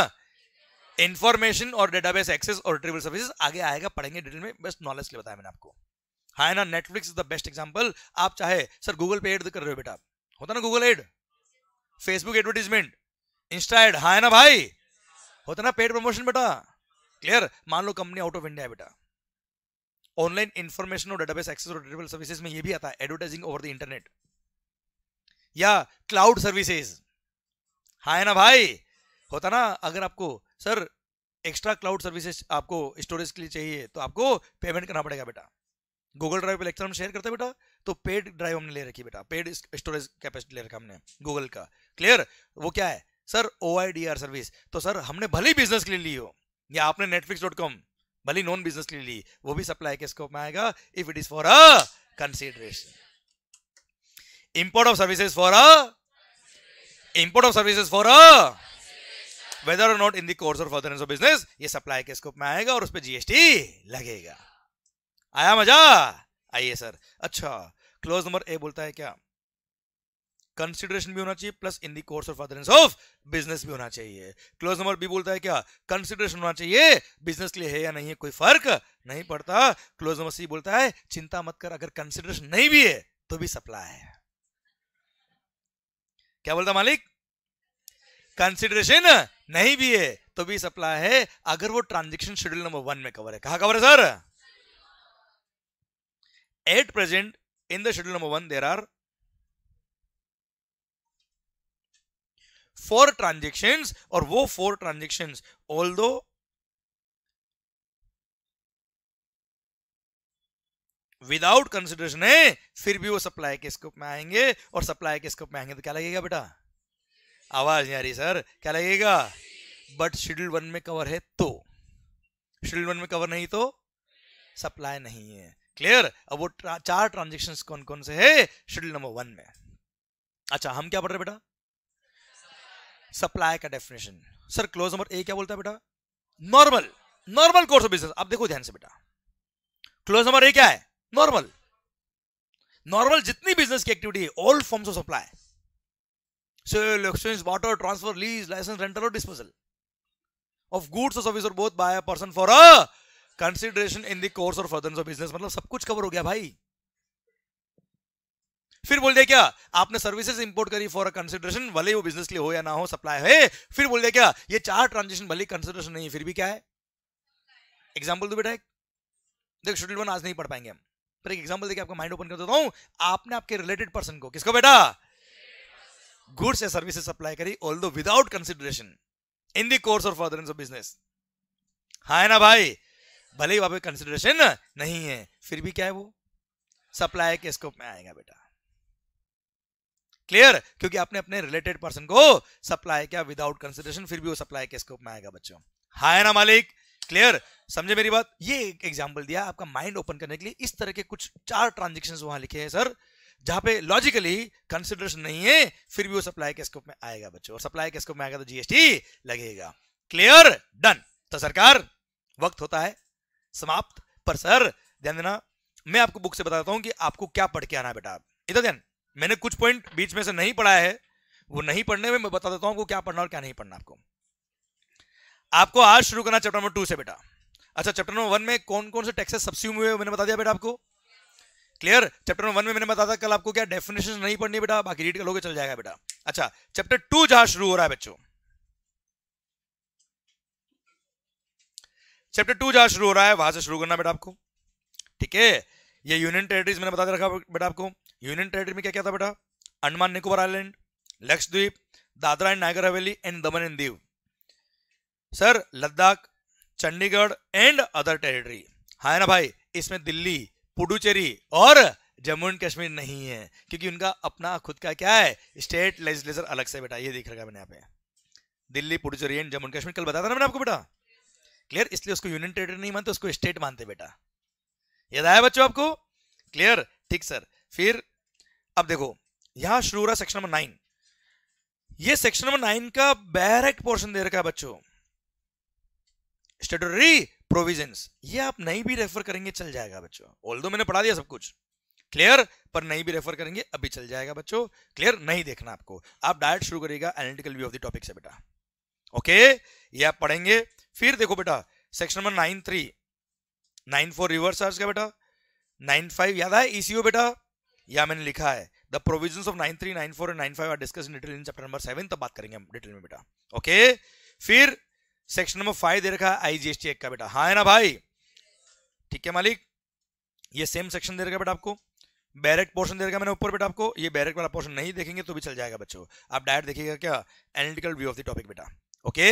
information or database access or retrieval services आगे आएगा पढ़ेंगे डिटेल में बेस्ट नॉलेज के लिए बताया मैंने आपको हाँ ना Netflix is the best example आप चाहे सर गूगल पे एड कर रहे हो बेटा होता ना Google ad Facebook advertisement Insta ad हाँ ना भाई होता ना पेड प्रमोशन बेटा क्लियर मान लो कंपनी आउट ऑफ इंडिया है बेटा online information or database access or डेटेबल सर्विसेज में ये भी आता है एडवर्टाइजिंग ओवर द इंटरनेट या क्लाउड सर्विसेज हाँ है ना भाई होता ना अगर आपको सर एक्स्ट्रा क्लाउड सर्विसेज आपको स्टोरेज के लिए चाहिए तो आपको पेमेंट करना पड़ेगा बेटा गूगल ड्राइव पे लेक्चर हम शेयर करते हैं बेटा तो पेड ड्राइव हमने ले रखी बेटा पेड स्टोरेज कैपेसिटी ले रखा हमने गूगल का क्लियर वो क्या है सर ओ सर्विस तो सर हमने भले ही बिजनेस के लिए ली हो या आपने नेटफ्लिक्स डॉट कॉम भले नॉन बिजनेस के लिए ली वो भी सप्लाई के स्कोप में आएगा if it is for a consideration import of services for a import of services for a whether not in दर्स ऑफ फर्दर बिजनेस ये सप्लाई के स्कोप में आएगा और उस पर जीएसटी लगेगा आया मजा आइए सर अच्छा क्लोज नंबर ए बोलता है क्या कंसिडरेशन भी होना चाहिए plus in the course of अदरेंस ऑफ बिजनेस भी होना चाहिए क्लोज नंबर बी बोलता है क्या कंसिडरेशन होना चाहिए बिजनेस के लिए है या नहीं है कोई फर्क नहीं पड़ता क्लोज नंबर सी बोलता है चिंता मत कर अगर कंसिडरेशन नहीं भी है तो भी सप्लाई है क्या बोलता मालिक कंसिडरेशन नहीं भी है तो भी सप्लाई है अगर वो ट्रांजेक्शन शेड्यूल नंबर वन में कवर है कहा कवर है sir at present in the schedule number one there are four transaction और वो फोर ट्रांजेक्शन ऑल दो विदाउट कंसिडरेशन है फिर भी वो सप्लाई के स्कोप में आएंगे और सप्लाई के स्कोप में आएंगे तो क्या लगेगा बेटा आवाज नहीं आ रही सर क्या लगेगा बट शेड्यूल वन में कवर है तो शेड्यूल वन में कवर नहीं तो सप्लाई नहीं है क्लियर अब वो ट्रा, चार ट्रांजेक्शन कौन कौन से है शेड्यूल नंबर वन में अच्छा हम क्या पढ़ रहे बेटा सप्लाई का definition sir clause number A क्या बोलता है बेटा normal normal course of business आप देखो ध्यान से बेटा क्लोज नंबर ए क्या है नॉर्मल नॉर्मल जितनी बिजनेस की एक्टिविटी है all forms of supply sale exchange barter transfer lease licence rental और डिस्पोजल ऑफ गुड्स और service or both by a person for a consideration in the course or furtherance of business मतलब सब कुछ cover हो गया भाई फिर बोल दिया क्या आपने सर्विसेज इंपोर्ट करी फॉर कंसिडरेशन भले वो बिजनेस के लिए हो या ना हो सप्लाई है फिर बोल दिया क्या ये चार ट्रांजेक्शन भले कंसिडरेशन नहीं फिर भी क्या है एग्जाम्पल दो बेटा एक देख शेड्यूल वन आज नहीं पढ़ पाएंगे हम पर एक एग्जाम्पल देखिए आपका माइंड ओपन कर देता हूं आपने आपके रिलेटेड पर्सन को किसको बेटा गुड्स या सर्विसेज सप्लाई करी all without consideration in the course further of business हाँ है ना भाई भले ही वहां पर कंसिडरेशन नहीं है फिर भी क्या है वो सप्लाई के स्कोप में आएगा बेटा क्लियर क्योंकि आपने अपने रिलेटेड पर्सन को सप्लाई किया विदाउट कंसिडरेशन फिर भी वो सप्लाई के स्कोप में आएगा बच्चों हाय ना मालिक क्लियर समझे मेरी बात ये एक एग्जाम्पल दिया आपका माइंड ओपन करने के लिए इस तरह के कुछ चार ट्रांजेक्शन वहां लिखे हैं सर जहां पे लॉजिकली कंसिडरेशन नहीं है फिर भी वो सप्लाई के स्कोप में आएगा बच्चों और सप्लाई के स्कोप में आएगा तो जीएसटी लगेगा क्लियर डन तो सरकार वक्त होता है समाप्त पर सर ध्यान देना मैं आपको बुक से बताता हूं कि आपको क्या पढ़ के आना बेटा इधर ध्यान मैंने कुछ पॉइंट बीच में से नहीं पढ़ा है वो नहीं पढ़ने में मैं बता देता हूं आपको क्या पढ़ना और क्या नहीं पढ़ना आपको आपको आज शुरू करना चैप्टर नंबर टू से बेटा अच्छा चैप्टर नंबर वन में कौन कौन से टैक्सेस सब्स्यूम हुए मैंने बता दिया बेटा आपको क्लियर चैप्टर नंबर वन में मैंने बता बताया कल आपको क्या डेफिनेशन नहीं पढ़नी बेटा बाकी रीड करोगे चल जाएगा बेटा अच्छा चैप्टर टू जहां शुरू हो रहा है बच्चों चैप्टर टू जहां शुरू हो रहा है वहां से शुरू करना बेटा आपको ठीक है ये यूनियन टेरिटरीज मैंने बता रखा बेटा आपको यूनियन टेरेटरी में क्या क्या था बेटा Andaman Nicobar island Lakshadweep Dadra and Nagar Haveli and Daman and Diu sir Ladakh Chandigarh and other territory हाँ ना भाई इसमें दिल्ली पुडुचेरी और जम्मू एंड कश्मीर नहीं है क्योंकि उनका अपना खुद का क्या है स्टेट लेजिस्लेचर अलग से बेटा ये देख रखा मैंने यहाँ पे दिल्ली पुडुचेरी एंड जम्मू एंड कश्मीर कल बताया था ना मैंने आपको बेटा क्लियर इसलिए उसको यूनियन टेरेटरी नहीं मानते उसको स्टेट मानते बेटा याद आया बच्चों आपको क्लियर ठीक सर फिर अब देखो यहां शुरू हो रहा सेक्शन नंबर नाइन ये सेक्शन नंबर नाइन का डायरेक्ट पोर्शन दे रखा है बच्चों स्टेटरी प्रोविजन ये आप नहीं भी रेफर करेंगे चल जाएगा बच्चों ऑल मैंने पढ़ा दिया सब कुछ क्लियर पर नहीं भी रेफर करेंगे अभी चल जाएगा बच्चों क्लियर नहीं देखना आपको आप डायरेक्ट शुरू करिएगा analytical view of the topic से बेटा ओके ये आप पढ़ेंगे फिर देखो बेटा section number nine three nine four reverse का बेटा नाइन फाइव याद है ईसीओ e बेटा या मैंने लिखा है the provision of nine three nine four nine five are discuss in detail in chapter number seven तब बात करेंगे हम डिटेल में बेटा ओके फिर सेक्शन नंबर फाइव दे रखा है आईजीएसटी एक्ट का बेटा हाँ है ना भाई ठीक है मालिक ये सेम सेक्शन दे रखा बेटा आपको बैरेक्ट पोर्शन दे रखा मैंने ऊपर बेटा आपको ये बैरेक्ट वाला पोर्शन नहीं देखेंगे तो भी चल जाएगा बच्चों आप डायरेक्ट देखिएगा क्या analytical view of the topic बेटा ओके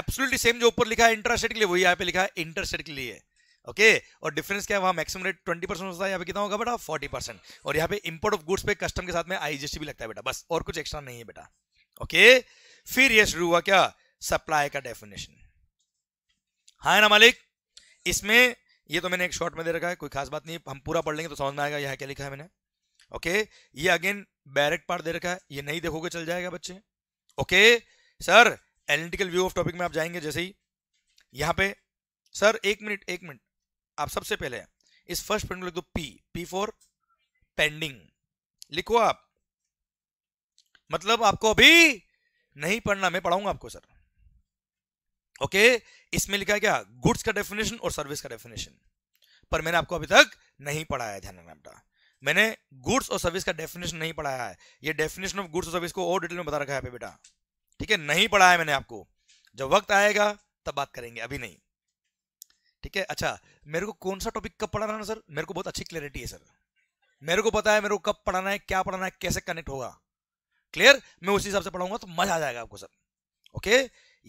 एब्सोल्युटली सेम जो ऊपर लिखा है इंटरस्टेट के लिए वही यहाँ पे लिखा है इंटरस्टेट के लिए ओके okay? और डिफरेंस क्या है वहाँ मैक्सिमम रेट ट्वेंटी परसेंट होता है यहाँ पे कितना होगा बेटा फोर्टी परसेंट और यहाँ पे इंपोर्ट ऑफ गुड्स पे कस्टम के साथ में आईजीएसटी भी लगता है बेटा बस और कुछ एक्स्ट्रा नहीं है बेटा ओके okay? फिर ये शुरू हुआ क्या सप्लाई का डेफिनेशन हाँ ना मालिक इसमें ये तो मैंने एक शॉर्ट में दे रखा है कोई खास बात नहीं हम पूरा पढ़ लेंगे तो समझ में आएगा यहाँ क्या लिखा है मैंने ओके okay? ये अगेन बैरेट पार्ट दे रखा है ये नहीं देखोगे चल जाएगा बच्चे okay sir analytical view of topic में आप जाएंगे जैसे ही यहाँ पे सर एक मिनट एक मिनट आप सबसे पहले इस फर्स्ट पॉइंट को लिख दो पी पी फॉर पेंडिंग लिखो आप मतलब आपको अभी नहीं पढ़ना मैं पढ़ाऊंगा आपको सर ओके okay, इसमें लिखा है क्या गुड्स का डेफिनेशन और सर्विस का डेफिनेशन पर मैंने आपको अभी तक नहीं पढ़ाया ध्यान रखना बेटा मैंने गुड्स और सर्विस का डेफिनेशन नहीं पढ़ाया है ये डेफिनेशन ऑफ गुड्स और सर्विस को और डिटेल में बता रखा है बेटा ठीक है नहीं पढ़ाया मैंने आपको जब वक्त आएगा तब बात करेंगे अभी नहीं ठीक है अच्छा मेरे को कौन सा टॉपिक कब पढ़ाना है सर मेरे को बहुत अच्छी क्लियरिटी है सर मेरे को पता है मेरे को कब पढ़ाना है क्या पढ़ाना है कैसे कनेक्ट होगा क्लियर मैं उसी हिसाब से पढ़ाऊंगा तो मजा आ जाएगा आपको सर ओके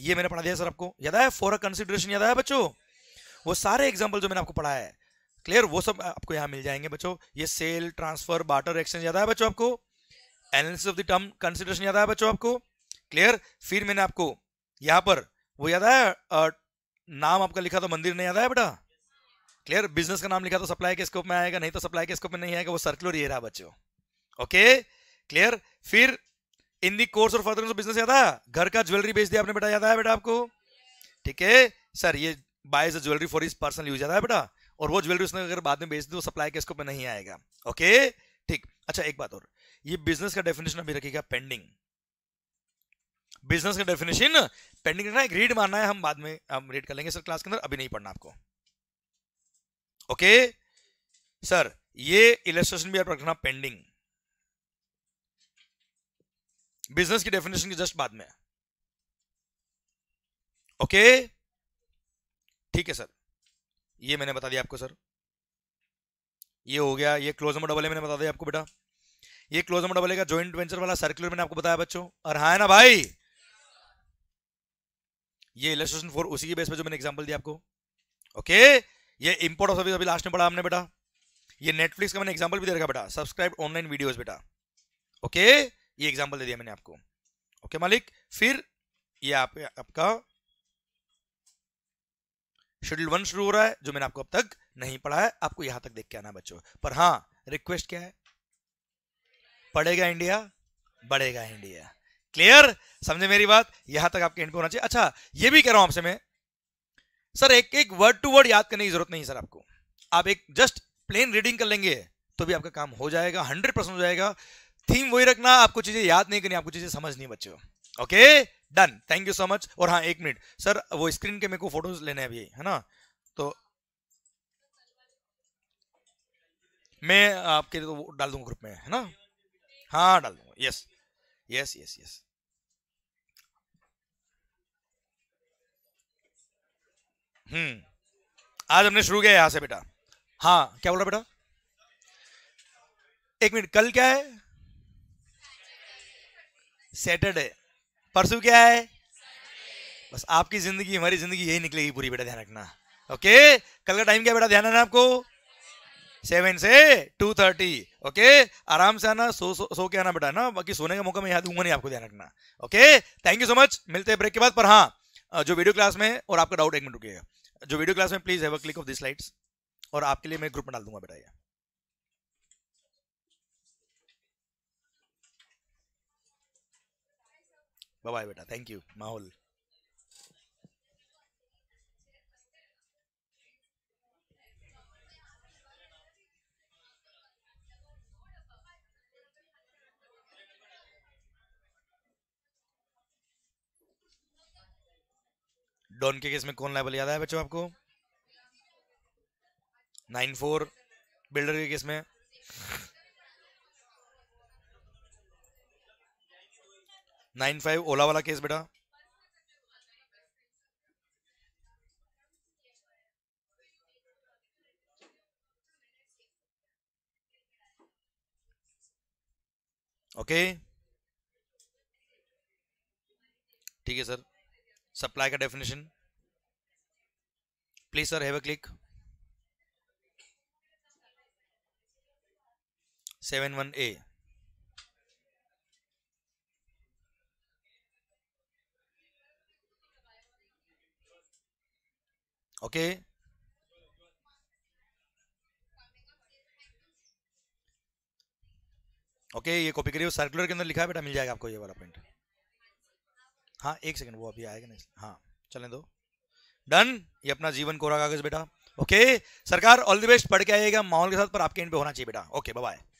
ये मैंने पढ़ा दिया सर आपको याद आया फॉर अ कंसिडरेशन याद आया बच्चों वो सारे एग्जाम्पल जो मैंने आपको पढ़ा है क्लियर वो सब आपको यहाँ मिल जाएंगे बच्चों ये सेल ट्रांसफर बाटर एक्सचेंज याद आया बच्चों आपको analysis of the term consideration याद आया बच्चों आपको क्लियर फिर मैंने आपको यहाँ पर वो याद आया नाम आपका लिखा तो मंदिर नहीं आता है बेटा क्लियर बिजनेस का नाम लिखा तो सप्लाई के स्कोप में आएगा नहीं तो सप्लाई के स्कोप में नहीं आएगा वो सर्कुलर ये रहा बच्चों ओके क्लियर फिर in the course or further business याद आया घर का ज्वेलरी बेच दिया आपने बेटा याद आया बेटा आपको ठीक है सर ये buys jewellery for is personal use आता है बेटा और वो ज्वेलरी उसने अगर बाद में बेच दी तो सप्लाई के स्कोप में नहीं आएगा ओके ठीक अच्छा एक बात और ये बिजनेस का डेफिनेशन अभी रखेगा पेंडिंग बिजनेस का डेफिनेशन पेंडिंग रखना एक रीड मानना है हम बाद में हम रीड कर लेंगे सर क्लास के अंदर अभी नहीं पढ़ना आपको ओके सर ये इलेस्ट्रेशन भी आप रखना पेंडिंग बिजनेस की डेफिनेशन के जस्ट बाद में ओके ठीक है सर ये मैंने बता दिया आपको सर ये हो गया ये क्लोज नंबर डबल है मैंने बता दिया आपको बेटा ये क्लोज नंबर डबल का ज्वाइंट वेंचर वाला सर्कुलर मैंने आपको बताया बच्चों और हाँ ना भाई ये इलेस्ट्रेशन फोर उसी के बेस पे जो मैंने एग्जाम्पल दिया आपको ओके ये इम्पोर्ट ऑफ सर्विस अभी लास्ट में पढ़ा हमने बेटा ये नेटफ्लिक्स का मैंने एग्जाम्पल भी दे रखा बेटा सब्सक्राइब ऑनलाइन वीडियोज बेटा ओके ये एग्जाम्पल दे दिया मैंने आपको ओके मालिक फिर ये आप, आपका शेड्यूल वन शुरू हो रहा है जो मैंने आपको अब तक नहीं पढ़ा है आपको यहां तक देख के आना बच्चों पर हां रिक्वेस्ट क्या है पढ़ेगा इंडिया बढ़ेगा इंडिया क्लियर समझे मेरी बात यहां तक आपके एंड को होना चाहिए अच्छा ये भी कह रहा हूं आपसे मैं सर एक एक वर्ड टू वर्ड याद करने की जरूरत नहीं सर आपको आप एक जस्ट प्लेन रीडिंग कर लेंगे तो भी आपका काम हो जाएगा हंड्रेड परसेंट हो जाएगा थीम वही रखना आपको चीजें याद नहीं करनी आपको चीजें समझनी बच्चे okay done thank you so much और हाँ एक मिनट सर वो स्क्रीन के मेरे को फोटोज लेने अभी है ना तो मैं आपके तो डाल दूंगा ग्रुप में है ना हाँ डाल दूंगा yes yes yes yes hmm आज हमने शुरू किया यहां से बेटा हाँ क्या बोल रहा बेटा एक मिनट कल क्या है सैटरडे परसों क्या है बस आपकी जिंदगी हमारी जिंदगी यही निकलेगी पूरी बेटा ध्यान रखना ओके कल का टाइम क्या बेटा ध्यान रखना आपको सेवन से टू थर्टी ओके आराम से आना सो सो, सो के आना बेटा ना बाकी सोने का मौका मैं याद दूंगा नहीं आपको ध्यान रखना okay thank you so much मिलते हैं ब्रेक के बाद पर हाँ जो वीडियो क्लास में और आपका डाउट एक मिनट रुकेगा जो वीडियो क्लास में please have a click of this slides और आपके लिए मैं ग्रुप में डाल दूंगा बेटा ये बाय बेटा थैंक यू माहौल डॉन के केस में कौन लाइबल याद है बच्चों आपको नाइन फोर बिल्डर के केस में नाइन फाइव ओला वाला केस बेटा ओके ठीक है सर सप्लाई का definition please sir have a click seven one A okay okay ये कॉपी करिए सर्कुलर के अंदर लिखा है बेटा मिल जाएगा आपको ये वाला पॉइंट हाँ एक सेकंड वो अभी आएगा नहीं हाँ चलें दो डन ये अपना जीवन कोरा कागज बेटा ओके सरकार ऑल द बेस्ट पढ़ के आएगा माहौल के साथ पर आपके एंड पे होना चाहिए बेटा ओके बाय